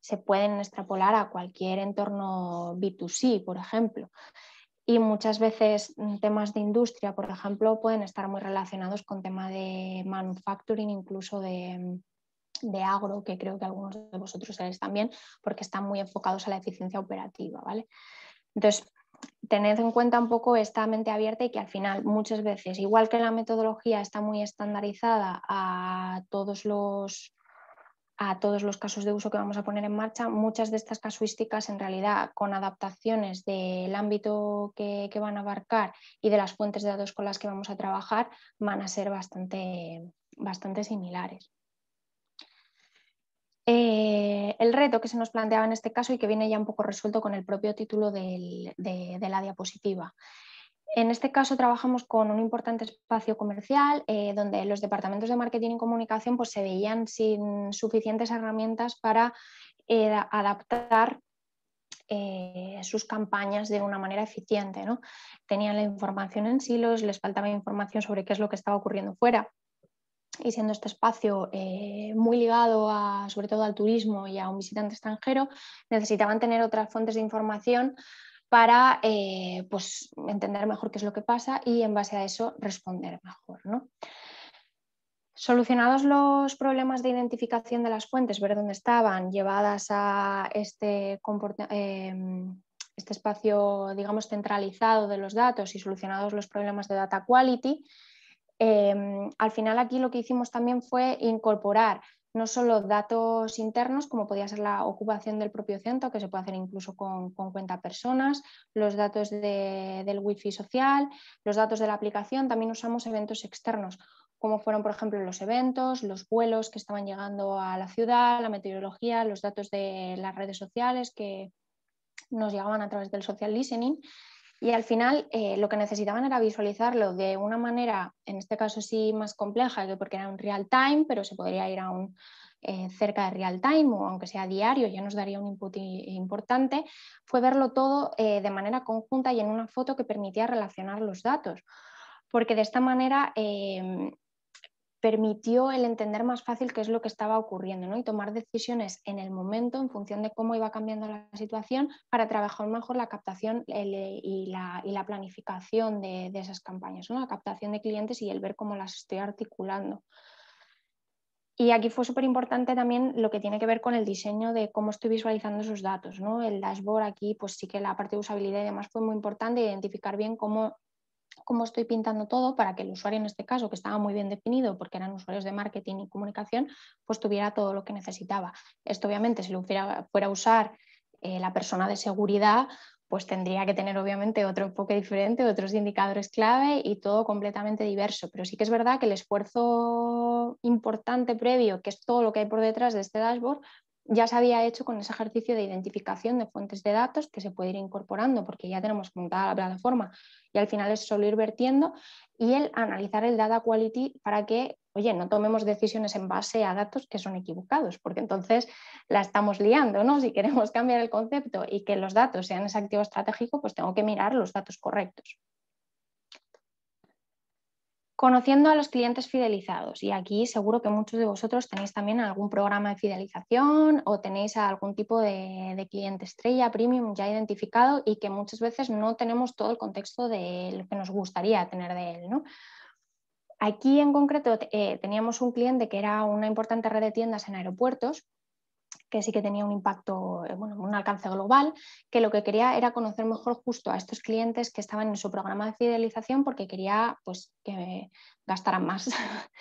se pueden extrapolar a cualquier entorno B2C, por ejemplo. Y muchas veces mm, temas de industria, por ejemplo, pueden estar muy relacionados con tema de manufacturing, incluso de, mm, de agro, que creo que algunos de vosotros seréis también, porque están muy enfocados a la eficiencia operativa, ¿vale? Entonces, tened en cuenta un poco esta mente abierta y que al final muchas veces, igual que la metodología está muy estandarizada a todos los a todos los casos de uso que vamos a poner en marcha, muchas de estas casuísticas en realidad con adaptaciones del ámbito que, van a abarcar y de las fuentes de datos con las que vamos a trabajar van a ser bastante similares. Eh, el reto que se nos planteaba en este caso y que viene ya un poco resuelto con el propio título de, la diapositiva. En este caso trabajamos con un importante espacio comercial eh, donde los departamentos de marketing y comunicación pues, se veían sin suficientes herramientas para eh, adaptar sus campañas de una manera eficiente. Tenían la información en silos, les faltaba información sobre qué es lo que estaba ocurriendo fuera y siendo este espacio eh, muy ligado sobre todo al turismo y a un visitante extranjero, necesitaban tener otras fuentes de información para eh, pues, entender mejor qué es lo que pasa y en base a eso responder mejor. Solucionados los problemas de identificación de las fuentes, ver dónde estaban, llevadas a este, em, este espacio, digamos, centralizado de los datos y solucionados los problemas de data quality, Em, al final aquí lo que hicimos también fue incorporar no solo datos internos, como podía ser la ocupación del propio centro, que se puede hacer incluso con, cuenta personas, los datos del wifi social, los datos de la aplicación, también usamos eventos externos, como fueron, por ejemplo, los eventos, los vuelos que estaban llegando a la ciudad, la meteorología, los datos de las redes sociales que nos llegaban a través del social listening. Y al final eh, lo que necesitaban era visualizarlo de una manera, en este caso sí más compleja, que porque era un real time, pero se podría ir a un eh, cerca de real time o aunque sea diario, ya nos daría un input importante, fue verlo todo eh, de manera conjunta y en una foto que permitía relacionar los datos, porque de esta manera em, permitió el entender más fácil qué es lo que estaba ocurriendo ¿no? y tomar decisiones en el momento en función de cómo iba cambiando la situación para trabajar mejor la captación eh, y, la, planificación de, esas campañas, ¿no? la captación de clientes y el ver cómo las estoy articulando. Y aquí fue súper importante también lo que tiene que ver con el diseño de cómo estoy visualizando esos datos. ¿no? El dashboard aquí, pues sí que la parte de usabilidad y demás fue muy importante, identificar bien cómo cómo estoy pintando todo para que el usuario en este caso, que estaba muy bien definido porque eran usuarios de marketing y comunicación, pues tuviera todo lo que necesitaba. Esto obviamente si lo fuera, a usar eh, la persona de seguridad, pues tendría que tener obviamente otro enfoque diferente, otros indicadores clave y todo completamente diverso. Pero sí que es verdad que el esfuerzo importante previo, que es todo lo que hay por detrás de este dashboard, ya se había hecho con ese ejercicio de identificación de fuentes de datos que se puede ir incorporando porque ya tenemos montada la plataforma y al final es solo ir vertiendo y el analizar el data quality para que, oye, no tomemos decisiones en base a datos que son equivocados, porque entonces la estamos liando, ¿no? Si queremos cambiar el concepto y que los datos sean ese activo estratégico, pues tengo que mirar los datos correctos. Conociendo a los clientes fidelizados, y aquí seguro que muchos de vosotros tenéis también algún programa de fidelización o tenéis algún tipo de, cliente estrella, premium ya identificado y que muchas veces no tenemos todo el contexto de lo que nos gustaría tener de él. Aquí en concreto eh, teníamos un cliente que era una importante red de tiendas en aeropuertos que sí que tenía un impacto, eh, bueno, un alcance global, que lo que quería era conocer mejor justo a estos clientes que estaban en su programa de fidelización porque quería pues, que gastaran más. <laughs>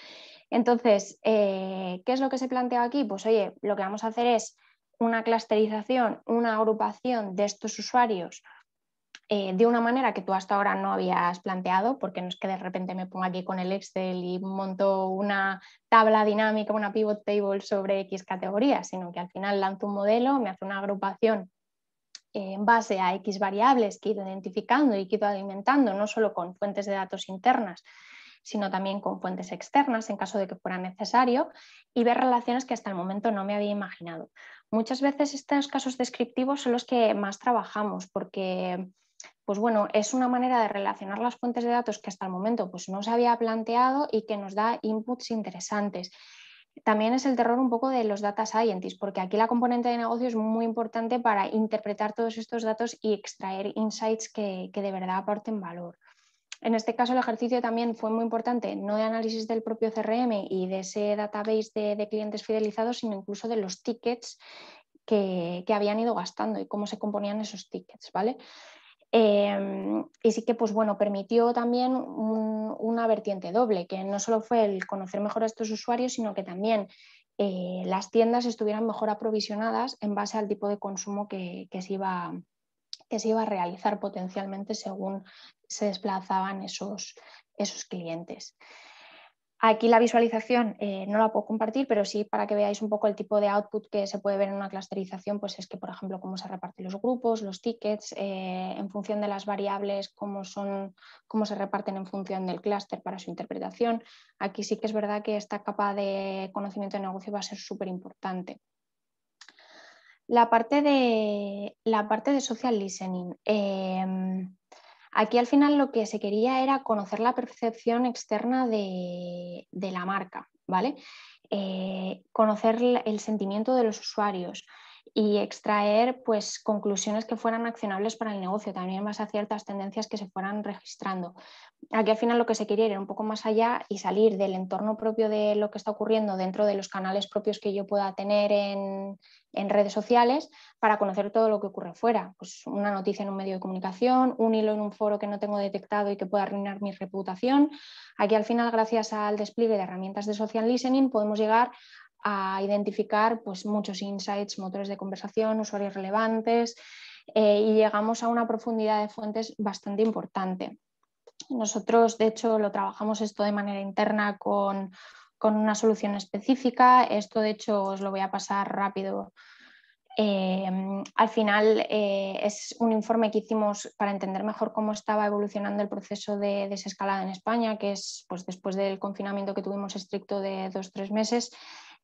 Entonces, eh, ¿qué es lo que se plantea aquí? Pues oye, lo que vamos a hacer es una clusterización, una agrupación de estos usuarios eh, de una manera que tú hasta ahora no habías planteado, porque no es que de repente me ponga aquí con el Excel y monto una tabla dinámica, una pivot table sobre X categorías, sino que al final lanzo un modelo, me hace una agrupación eh, en base a X variables que he ido identificando y que he ido alimentando, no solo con fuentes de datos internas, sino también con fuentes externas en caso de que fuera necesario y ver relaciones que hasta el momento no me había imaginado. Muchas veces estos casos descriptivos son los que más trabajamos porque pues bueno, es una manera de relacionar las fuentes de datos que hasta el momento pues, no se había planteado y que nos da inputs interesantes. También es el terror un poco de los data scientists, porque aquí la componente de negocio es muy importante para interpretar todos estos datos y extraer insights que, de verdad aporten valor. En este caso, el ejercicio también fue muy importante, no de análisis del propio CRM y de ese database de, clientes fidelizados, sino incluso de los tickets que, que, habían ido gastando y cómo se componían esos tickets, ¿vale? Em, y sí que, pues bueno, permitió también una vertiente doble, que no solo fue el conocer mejor a estos usuarios, sino que también eh, las tiendas estuvieran mejor aprovisionadas en base al tipo de consumo que, que, se iba, a realizar potencialmente según se desplazaban esos clientes. Aquí la visualización eh, no la puedo compartir, pero sí para que veáis un poco el tipo de output que se puede ver en una clusterización, pues es que, por ejemplo, cómo se reparten los grupos, los tickets, eh, en función de las variables, cómo, son, cómo se reparten en función del clúster para su interpretación. Aquí sí que es verdad que esta capa de conocimiento de negocio va a ser súper importante. La parte de la parte de social listening. Em, Aquí al final lo que se quería era conocer la percepción externa de, la marca, ¿vale? Eh, conocer el sentimiento de los usuarios, y extraer pues, conclusiones que fueran accionables para el negocio, también más a ciertas tendencias que se fueran registrando. Aquí al final lo que se quería era un poco más allá y salir del entorno propio de lo que está ocurriendo dentro de los canales propios que yo pueda tener en, redes sociales para conocer todo lo que ocurre fuera. Pues una noticia en un medio de comunicación, un hilo en un foro que no tengo detectado y que pueda arruinar mi reputación. Aquí al final, gracias al despliegue de herramientas de social listening, podemos llegar a identificar pues, muchos insights, motores de conversación, usuarios relevantes eh, y llegamos a una profundidad de fuentes bastante importante. Nosotros, de hecho, lo trabajamos esto de manera interna con, con una solución específica. Esto, de hecho, os lo voy a pasar rápido eh, al final eh, es un informe que hicimos para entender mejor cómo estaba evolucionando el proceso de desescalada en España, que es pues, después del confinamiento que tuvimos estricto de dos o tres meses,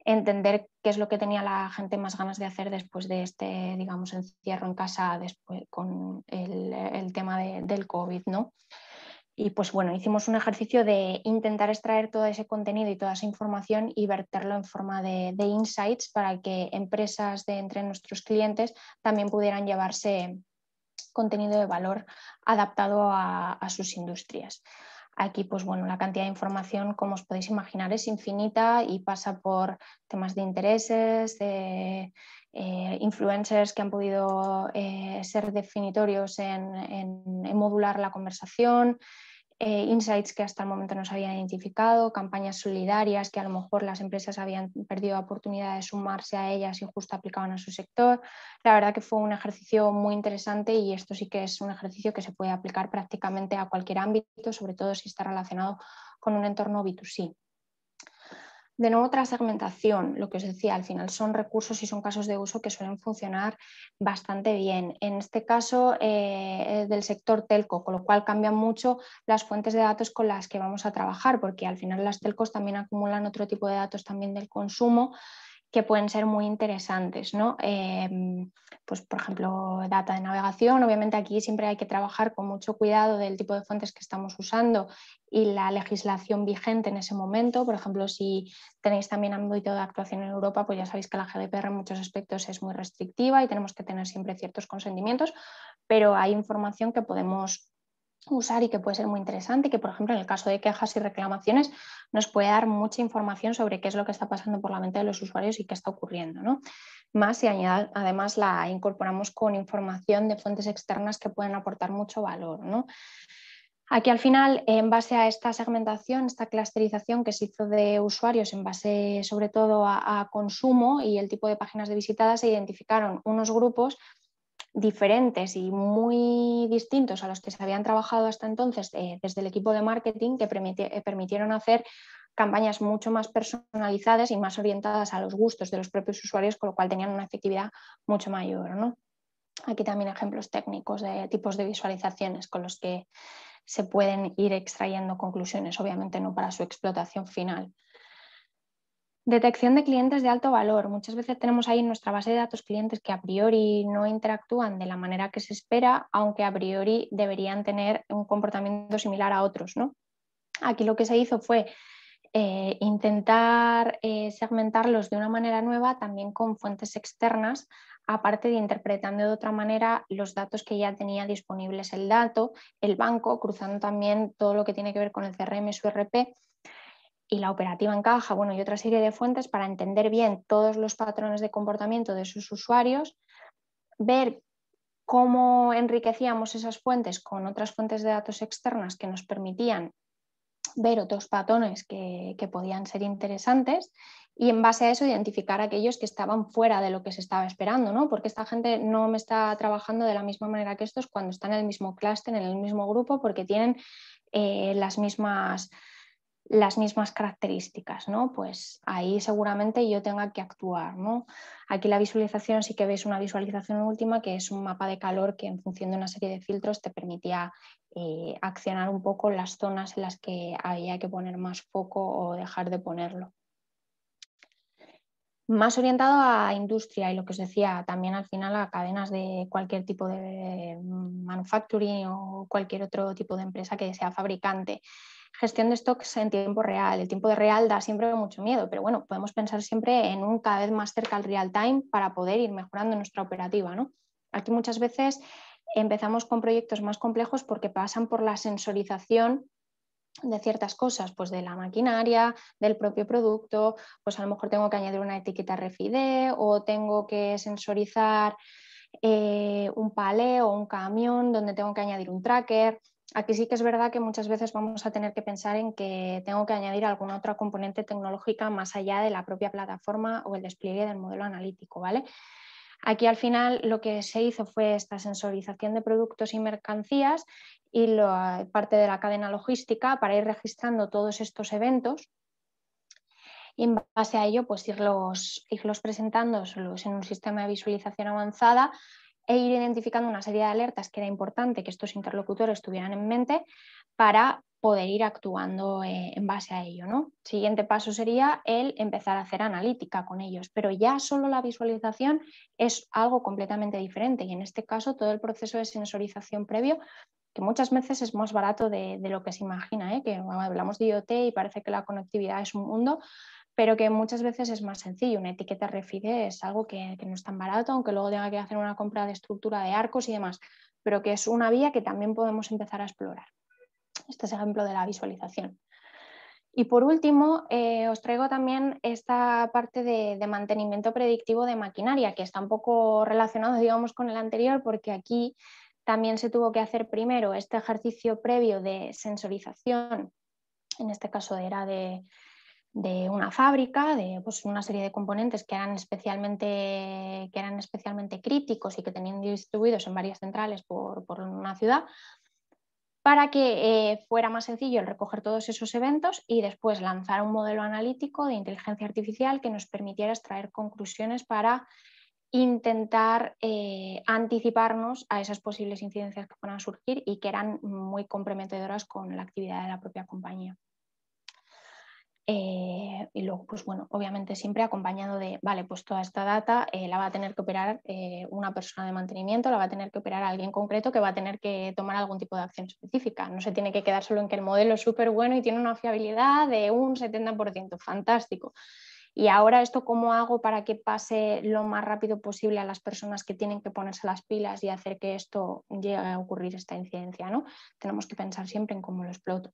entender qué es lo que tenía la gente más ganas de hacer después de este, digamos, encierro en casa después con el, tema del COVID, ¿no? Y pues bueno, hicimos un ejercicio de intentar extraer todo ese contenido y toda esa información y verterlo en forma de, insights para que empresas de entre nuestros clientes también pudieran llevarse contenido de valor adaptado a sus industrias. Aquí, pues bueno, la cantidad de información, como os podéis imaginar, es infinita y pasa por temas de intereses, de eh, influencers que han podido eh, ser definitorios en modular la conversación, eh, insights que hasta el momento no se habían identificado, campañas solidarias que a lo mejor las empresas habían perdido oportunidad de sumarse a ellas y justo aplicaban a su sector. La verdad que fue un ejercicio muy interesante y esto sí que es un ejercicio que se puede aplicar prácticamente a cualquier ámbito, sobre todo si está relacionado con un entorno B2C. De nuevo, otra segmentación, lo que os decía, al final son recursos y son casos de uso que suelen funcionar bastante bien. En este caso, eh, del sector telco, con lo cual cambian mucho las fuentes de datos con las que vamos a trabajar, porque al final las telcos también acumulan otro tipo de datos también del consumo que pueden ser muy interesantes, ¿no? Em, pues, por ejemplo, data de navegación. Obviamente aquí siempre hay que trabajar con mucho cuidado del tipo de fuentes que estamos usando y la legislación vigente en ese momento. Por ejemplo, si tenéis también ámbito de actuación en Europa, pues ya sabéis que la GDPR en muchos aspectos es muy restrictiva y tenemos que tener siempre ciertos consentimientos, pero hay información que podemos usar y que puede ser muy interesante, que por ejemplo en el caso de quejas y reclamaciones nos puede dar mucha información sobre qué es lo que está pasando por la mente de los usuarios y qué está ocurriendo. ¿no? Más y además la incorporamos con información de fuentes externas que pueden aportar mucho valor. Aquí al final, en base a esta segmentación, esta clusterización que se hizo de usuarios en base sobre todo a, a, consumo y el tipo de páginas de visitadas, se identificaron unos grupos diferentes y muy distintos a los que se habían trabajado hasta entonces eh, desde el equipo de marketing que eh, permitieron hacer campañas mucho más personalizadas y más orientadas a los gustos de los propios usuarios, con lo cual tenían una efectividad mucho mayor. Aquí también ejemplos técnicos de tipos de visualizaciones con los que se pueden ir extrayendo conclusiones, obviamente no para su explotación final. Detección de clientes de alto valor. Muchas veces tenemos ahí en nuestra base de datos clientes que a priori no interactúan de la manera que se espera, aunque a priori deberían tener un comportamiento similar a otros. ¿no? Aquí lo que se hizo fue eh, intentar eh, segmentarlos de una manera nueva, también con fuentes externas, aparte de interpretando de otra manera los datos que ya tenía disponibles el dato, el banco, cruzando también todo lo que tiene que ver con el CRM, su RP y la operativa encaja, bueno, y otra serie de fuentes para entender bien todos los patrones de comportamiento de sus usuarios, ver cómo enriquecíamos esas fuentes con otras fuentes de datos externas que nos permitían ver otros patrones que, podían ser interesantes y en base a eso identificar aquellos que estaban fuera de lo que se estaba esperando, ¿no? Porque esta gente no me está trabajando de la misma manera que estos cuando están en el mismo clúster, en el mismo grupo, porque tienen eh, las mismas las mismas características, ¿no? Pues ahí seguramente yo tenga que actuar, ¿no? Aquí la visualización sí que veis una visualización última que es un mapa de calor que en función de una serie de filtros te permitía eh, accionar un poco las zonas en las que había que poner más foco o dejar de ponerlo. Más orientado a industria y lo que os decía también al final a cadenas de cualquier tipo de manufacturing o cualquier otro tipo de empresa que sea fabricante gestión de stocks en tiempo real. El tiempo de real da siempre mucho miedo, pero bueno, podemos pensar siempre en un cada vez más cerca al real time para poder ir mejorando nuestra operativa. ¿no? Aquí muchas veces empezamos con proyectos más complejos porque pasan por la sensorización de ciertas cosas, pues de la maquinaria, del propio producto, pues a lo mejor tengo que añadir una etiqueta RFID o tengo que sensorizar eh, un palé o un camión donde tengo que añadir un tracker. Aquí sí que es verdad que muchas veces vamos a tener que pensar en que tengo que añadir alguna otra componente tecnológica más allá de la propia plataforma o el despliegue del modelo analítico, ¿vale? Aquí al final lo que se hizo fue esta sensorización de productos y mercancías y lo, parte de la cadena logística para ir registrando todos estos eventos y en base a ello pues irlos, presentando presentándolos en un sistema de visualización avanzada e ir identificando una serie de alertas que era importante que estos interlocutores tuvieran en mente para poder ir actuando eh, en base a ello. ¿no? Siguiente paso sería el empezar a hacer analítica con ellos, pero ya solo la visualización es algo completamente diferente y en este caso todo el proceso de sensorización previo que muchas veces es más barato de, lo que se imagina, ¿eh? que hablamos de IoT y parece que la conectividad es un mundo, pero que muchas veces es más sencillo. Una etiqueta refide es algo que, no es tan barato, aunque luego tenga que hacer una compra de estructura de arcos y demás, pero que es una vía que también podemos empezar a explorar. Este es ejemplo de la visualización. Y por último, eh, os traigo también esta parte de, de, mantenimiento predictivo de maquinaria, que está un poco relacionado, <laughs> digamos, con el anterior, porque aquí también se tuvo que hacer primero este ejercicio previo de sensorización, en este caso era de, de una fábrica, de pues, una serie de componentes que eran, especialmente, que eran especialmente críticos y que tenían distribuidos en varias centrales por, una ciudad, para que eh, fuera más sencillo el recoger todos esos eventos y después lanzar un modelo analítico de inteligencia artificial que nos permitiera extraer conclusiones para intentar eh, anticiparnos a esas posibles incidencias que puedan surgir y que eran muy comprometedoras con la actividad de la propia compañía. Eh, y luego, pues bueno, obviamente siempre acompañado de, vale, pues toda esta data eh, la va a tener que operar eh, una persona de mantenimiento, la va a tener que operar alguien concreto que va a tener que tomar algún tipo de acción específica. No se tiene que quedar solo en que el modelo es súper bueno y tiene una fiabilidad de un 70%, fantástico. Y ahora esto, ¿cómo hago para que pase lo más rápido posible a las personas que tienen que ponerse las pilas y hacer que esto llegue a ocurrir, esta incidencia? ¿no? Tenemos que pensar siempre en cómo lo exploto.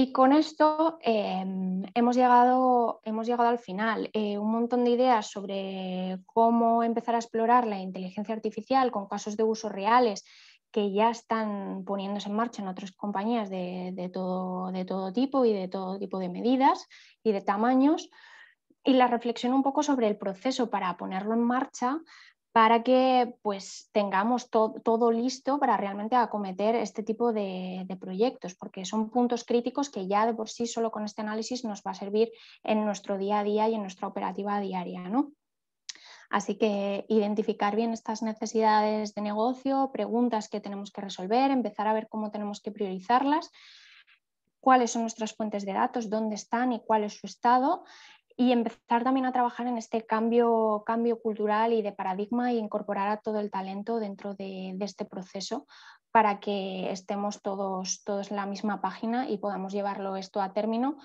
Y con esto em, hemos, llegado, hemos, llegado, al final. Eh, un montón de ideas sobre cómo empezar a explorar la inteligencia artificial con casos de uso reales que ya están poniéndose en marcha en otras compañías de, todo, de todo tipo y de todo tipo de medidas y de tamaños. Y la reflexión un poco sobre el proceso para ponerlo en marcha, para que pues, tengamos todo listo para realmente acometer este tipo de, proyectos, porque son puntos críticos que ya de por sí solo con este análisis nos va a servir en nuestro día a día y en nuestra operativa diaria. ¿no? Así que identificar bien estas necesidades de negocio, preguntas que tenemos que resolver, empezar a ver cómo tenemos que priorizarlas cuáles son nuestras fuentes de datos, dónde están y cuál es su estado, y empezar también a trabajar en este cambio, cambio cultural y de paradigma e incorporar a todo el talento dentro de, este proceso para que estemos todos, todos en la misma página y podamos llevarlo esto a término,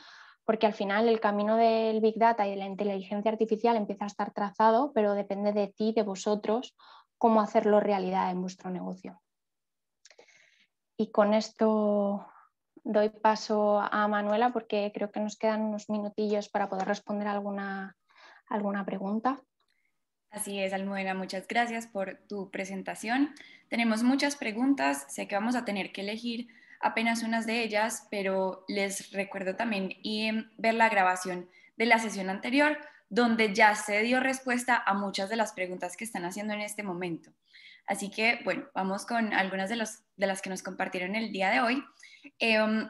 porque al final el camino del Big Data y de la inteligencia artificial empieza a estar trazado, pero depende de ti, de vosotros, cómo hacerlo realidad en vuestro negocio. Y con esto doy paso a Manuela porque creo que nos quedan unos minutillos para poder responder alguna, alguna pregunta. Así es, Almudena, muchas gracias por tu presentación. Tenemos muchas preguntas, sé que vamos a tener que elegir apenas unas de ellas, pero les recuerdo también y, em, ver la grabación de la sesión anterior, donde ya se dio respuesta a muchas de las preguntas que están haciendo en este momento. Así que, bueno, vamos con algunas de, de las que nos compartieron el día de hoy. Em,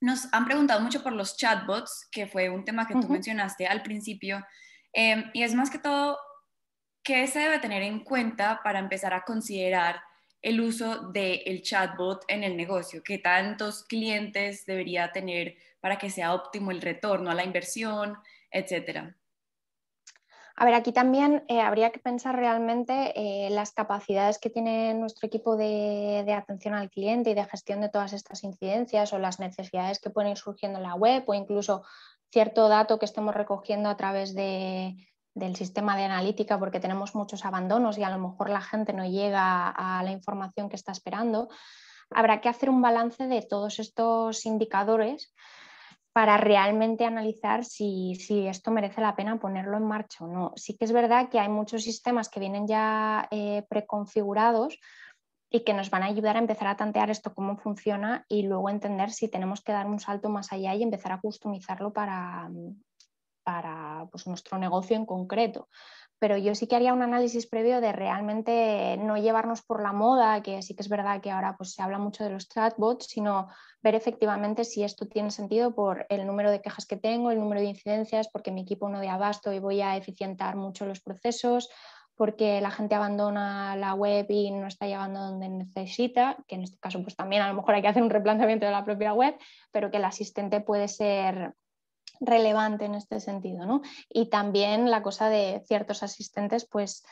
nos han preguntado mucho por los chatbots, que fue un tema que tú mencionaste al principio, em, y es más que todo, ¿qué se debe tener en cuenta para empezar a considerar el uso del chatbot en el negocio? ¿Qué tantos clientes debería tener para que sea óptimo el retorno a la inversión, etcétera? A ver, aquí también eh, habría que pensar realmente eh, las capacidades que tiene nuestro equipo de, atención al cliente y de gestión de todas estas incidencias o las necesidades que pueden ir surgiendo en la web o incluso cierto dato que estemos recogiendo a través del sistema de analítica porque tenemos muchos abandonos y a lo mejor la gente no llega a la información que está esperando. Habrá que hacer un balance de todos estos indicadores para realmente analizar si, esto merece la pena ponerlo en marcha o no. Sí que es verdad que hay muchos sistemas que vienen ya eh, preconfigurados y que nos van a ayudar a empezar a tantear esto cómo funciona y luego entender si tenemos que dar un salto más allá y empezar a customizarlo para, pues, nuestro negocio en concreto pero yo sí que haría un análisis previo de realmente no llevarnos por la moda, que sí que es verdad que ahora pues, se habla mucho de los chatbots, sino ver efectivamente si esto tiene sentido por el número de quejas que tengo, el número de incidencias, porque mi equipo no de abasto y voy a eficientar mucho los procesos, porque la gente abandona la web y no está llegando donde necesita, que en este caso pues también a lo mejor hay que hacer un replanteamiento de la propia web, pero que el asistente puede ser relevante en este sentido, ¿no? Y también la cosa de ciertos asistentes, pues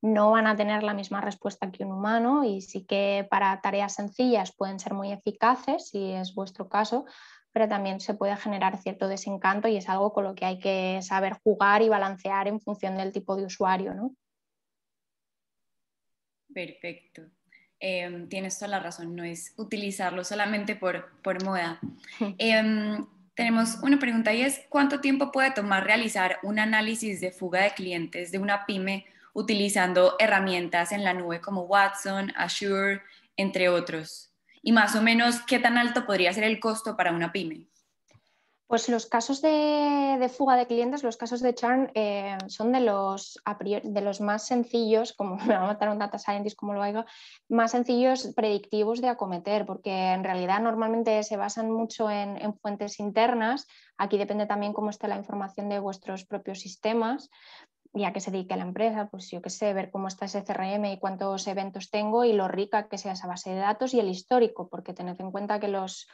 no van a tener la misma respuesta que un humano y sí que para tareas sencillas pueden ser muy eficaces, si es vuestro caso, pero también se puede generar cierto desencanto y es algo con lo que hay que saber jugar y balancear en función del tipo de usuario, ¿no? Perfecto. Em, tienes toda la razón, no es utilizarlo solamente por, moda. <laughs> Em, tenemos una pregunta y es, ¿cuánto tiempo puede tomar realizar un análisis de fuga de clientes de una pyme utilizando herramientas en la nube como Watson, Azure, entre otros? Y más o menos, ¿qué tan alto podría ser el costo para una pyme? Pues los casos de, fuga de clientes, los casos de churn, eh, son de los, más sencillos, como <laughs> me va a un data scientist, como lo hago, más sencillos predictivos de acometer, porque en realidad normalmente se basan mucho en, fuentes internas. Aquí depende también cómo esté la información de vuestros propios sistemas, y a qué se dedica la empresa, pues yo qué sé, ver cómo está ese CRM y cuántos eventos tengo y lo rica que sea esa base de datos y el histórico, porque tened en cuenta que los,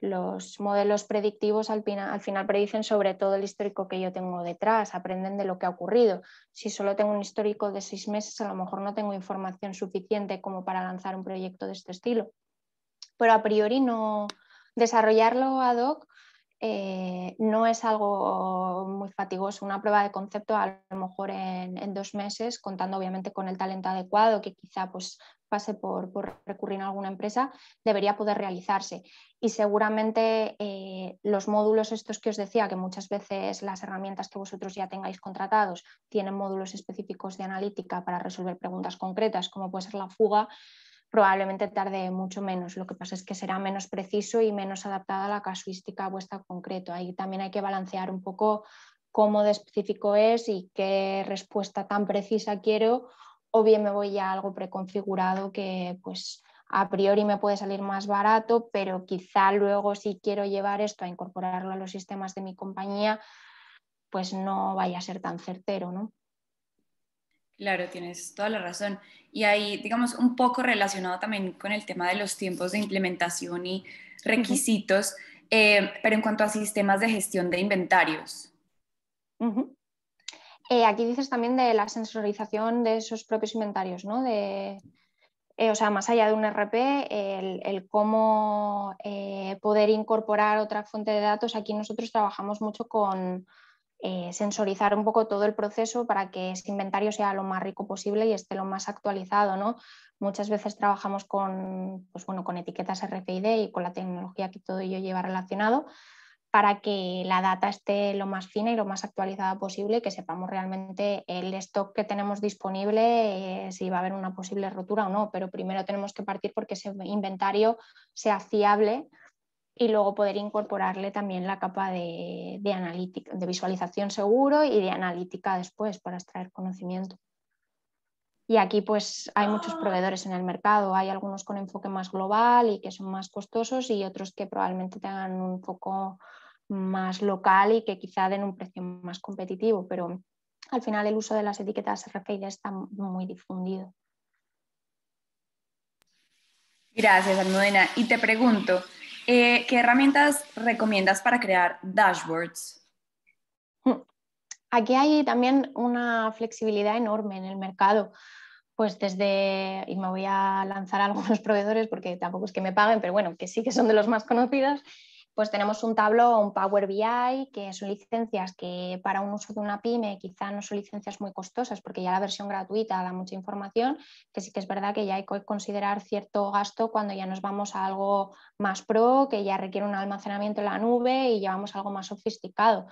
los modelos predictivos al, final, predicen sobre todo el histórico que yo tengo detrás, aprenden de lo que ha ocurrido. Si solo tengo un histórico de seis meses, a lo mejor no tengo información suficiente como para lanzar un proyecto de este estilo. Pero a priori no desarrollarlo ad hoc eh, no es algo muy fatigoso. Una prueba de concepto a lo mejor en, en, dos meses, contando obviamente con el talento adecuado, que quizá pues, pase por, recurrir a alguna empresa, debería poder realizarse. Y seguramente eh, los módulos estos que os decía, que muchas veces las herramientas que vosotros ya tengáis contratados tienen módulos específicos de analítica para resolver preguntas concretas, como puede ser la fuga, probablemente tarde mucho menos. Lo que pasa es que será menos preciso y menos adaptada a la casuística vuestra concreto. Ahí también hay que balancear un poco cómo de específico es y qué respuesta tan precisa quiero o bien me voy a algo preconfigurado que pues a priori me puede salir más barato, pero quizá luego si quiero llevar esto a incorporarlo a los sistemas de mi compañía, pues no vaya a ser tan certero, ¿no? Claro, tienes toda la razón. Y ahí, digamos, un poco relacionado también con el tema de los tiempos de implementación y requisitos, eh, pero en cuanto a sistemas de gestión de inventarios. Eh, aquí dices también de la sensorización de esos propios inventarios, ¿no? Eh, o sea, más allá de un RP, el, cómo eh, poder incorporar otra fuente de datos. Aquí nosotros trabajamos mucho con sensorizar un poco todo el proceso para que ese inventario sea lo más rico posible y esté lo más actualizado, ¿no? Muchas veces trabajamos con, pues con etiquetas RFID y con la tecnología que todo ello lleva relacionado, para que la data esté lo más fina y lo más actualizada posible, que sepamos realmente el stock que tenemos disponible, eh, si va a haber una posible rotura o no, pero primero tenemos que partir porque ese inventario sea fiable y luego poder incorporarle también la capa de, de visualización seguro y de analítica después para extraer conocimiento. Y aquí pues hay muchos ah. proveedores en el mercado, hay algunos con enfoque más global y que son más costosos y otros que probablemente tengan un foco más local y que quizá den un precio más competitivo, pero al final el uso de las etiquetas RFID está muy difundido. Gracias, Almudena. Y te pregunto, eh, ¿qué herramientas recomiendas para crear dashboards? aquí hay también una flexibilidad enorme en el mercado. Pues desde, y me voy a lanzar a algunos <laughs> proveedores porque tampoco es que me paguen, pero bueno, que sí que son de los más conocidos, pues tenemos un tablo, un Power BI, que son licencias que para un uso de una pyme quizá no son licencias muy costosas, porque ya la versión gratuita da mucha información, que sí que es verdad que ya hay que considerar cierto gasto cuando ya nos vamos a algo más pro, que ya requiere un almacenamiento en la nube y llevamos algo más sofisticado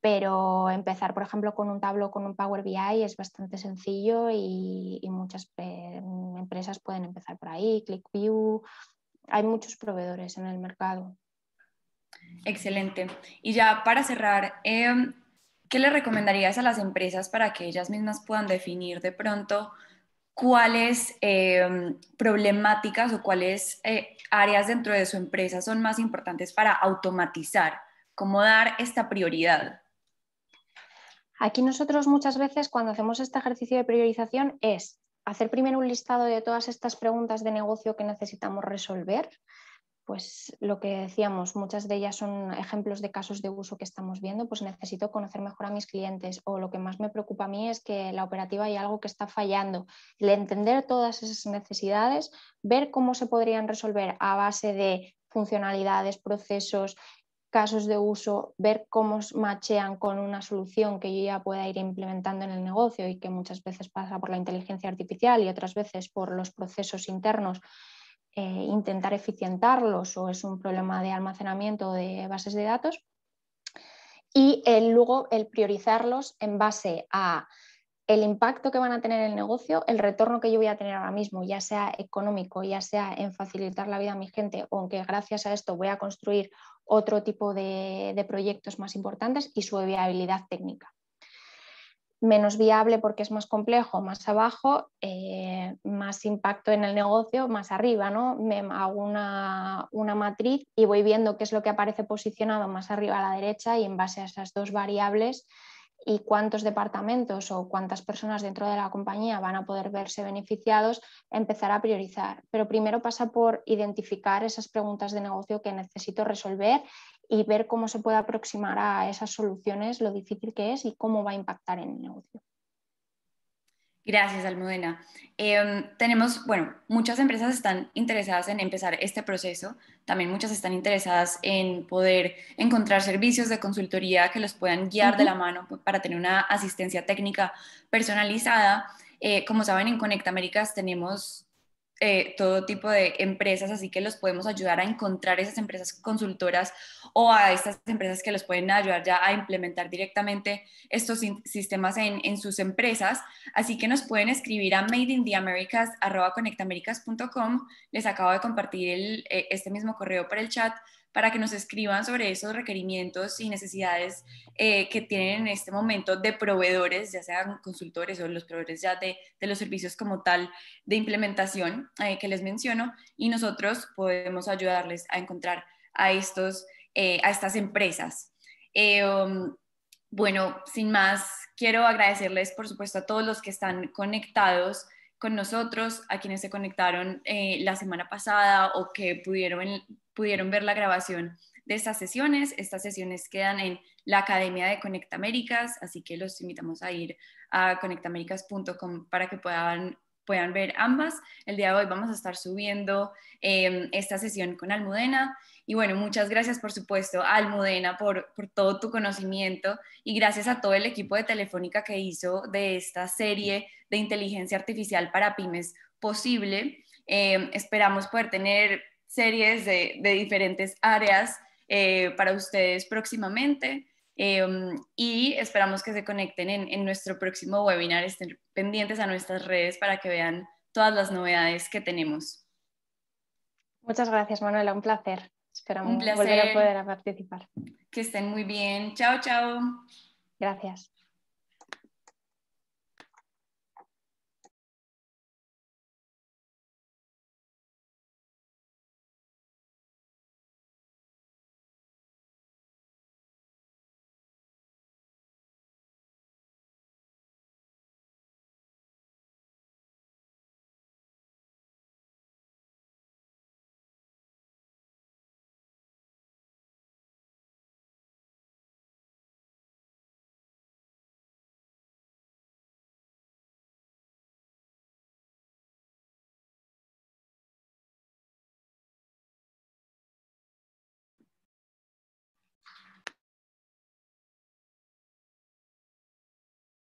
pero empezar, por ejemplo, con un tablo con un Power BI es bastante sencillo y, muchas empresas pueden empezar por ahí, ClickView, hay muchos proveedores en el mercado. Excelente. Y ya para cerrar, em, ¿qué le recomendarías a las empresas para que ellas mismas puedan definir de pronto cuáles em, problemáticas o cuáles eh, áreas dentro de su empresa son más importantes para automatizar? ¿Cómo dar esta prioridad? Aquí nosotros muchas veces cuando hacemos este ejercicio de priorización es hacer primero un listado de todas estas preguntas de negocio que necesitamos resolver. Pues lo que decíamos, muchas de ellas son ejemplos de casos de uso que estamos viendo, pues necesito conocer mejor a mis clientes o lo que más me preocupa a mí es que la operativa hay algo que está fallando. El entender todas esas necesidades, ver cómo se podrían resolver a base de funcionalidades, procesos, casos de uso, ver cómo machean con una solución que yo ya pueda ir implementando en el negocio y que muchas veces pasa por la inteligencia artificial y otras veces por los procesos internos, eh, intentar eficientarlos o es un problema de almacenamiento de bases de datos. Y luego el priorizarlos en base a el impacto que van a tener en el negocio, el retorno que yo voy a tener ahora mismo, ya sea económico, ya sea en facilitar la vida a mi gente, o gracias a esto voy a construir otro tipo de, proyectos más importantes y su viabilidad técnica menos viable porque es más complejo más abajo, eh, más impacto en el negocio más arriba, ¿no? Me hago una, una, matriz y voy viendo qué es lo que aparece posicionado más arriba a la derecha y en base a esas dos variables y cuántos departamentos o cuántas personas dentro de la compañía van a poder verse beneficiados, empezar a priorizar. Pero primero pasa por identificar esas preguntas de negocio que necesito resolver y ver cómo se puede aproximar a esas soluciones, lo difícil que es y cómo va a impactar en el negocio. Gracias, Almudena. Em, tenemos, bueno, muchas empresas están interesadas en empezar este proceso, también muchas están interesadas en poder encontrar servicios de consultoría que los puedan guiar de la mano para tener una asistencia técnica personalizada. Eh, como saben, en Conecta Américas tenemos eh, todo tipo de empresas, así que los podemos ayudar a encontrar esas empresas consultoras o a estas empresas que los pueden ayudar ya a implementar directamente estos sistemas en, sus empresas. Así que nos pueden escribir a madeintheamericas.com. Les acabo de compartir eh, este mismo correo por el chat para que nos escriban sobre esos requerimientos y necesidades eh, que tienen en este momento de proveedores, ya sean consultores o los proveedores ya de, los servicios como tal de implementación eh, que les menciono, y nosotros podemos ayudarles a encontrar a, estos, eh, a estas empresas. Um, bueno, sin más, quiero agradecerles, por supuesto, a todos los que están conectados con nosotros, a quienes se conectaron la semana pasada o que pudieron pudieron ver la grabación de estas sesiones. Estas sesiones quedan en la Academia de Conecta Américas, así que los invitamos a ir a conectaméricas.com para que puedan, puedan ver ambas. El día de hoy vamos a estar subiendo em, esta sesión con Almudena. Y bueno, muchas gracias por supuesto Almudena por, por todo tu conocimiento y gracias a todo el equipo de Telefónica que hizo de esta serie de inteligencia artificial para pymes posible. Em, esperamos poder tener series de, diferentes áreas eh, para ustedes próximamente. Em, y esperamos que se conecten en, nuestro próximo webinar, estén pendientes a nuestras redes para que vean todas las novedades que tenemos. Muchas gracias, Manuela, un placer. Esperamos volver a poder a participar. Que estén muy bien. Chao, chao. Gracias.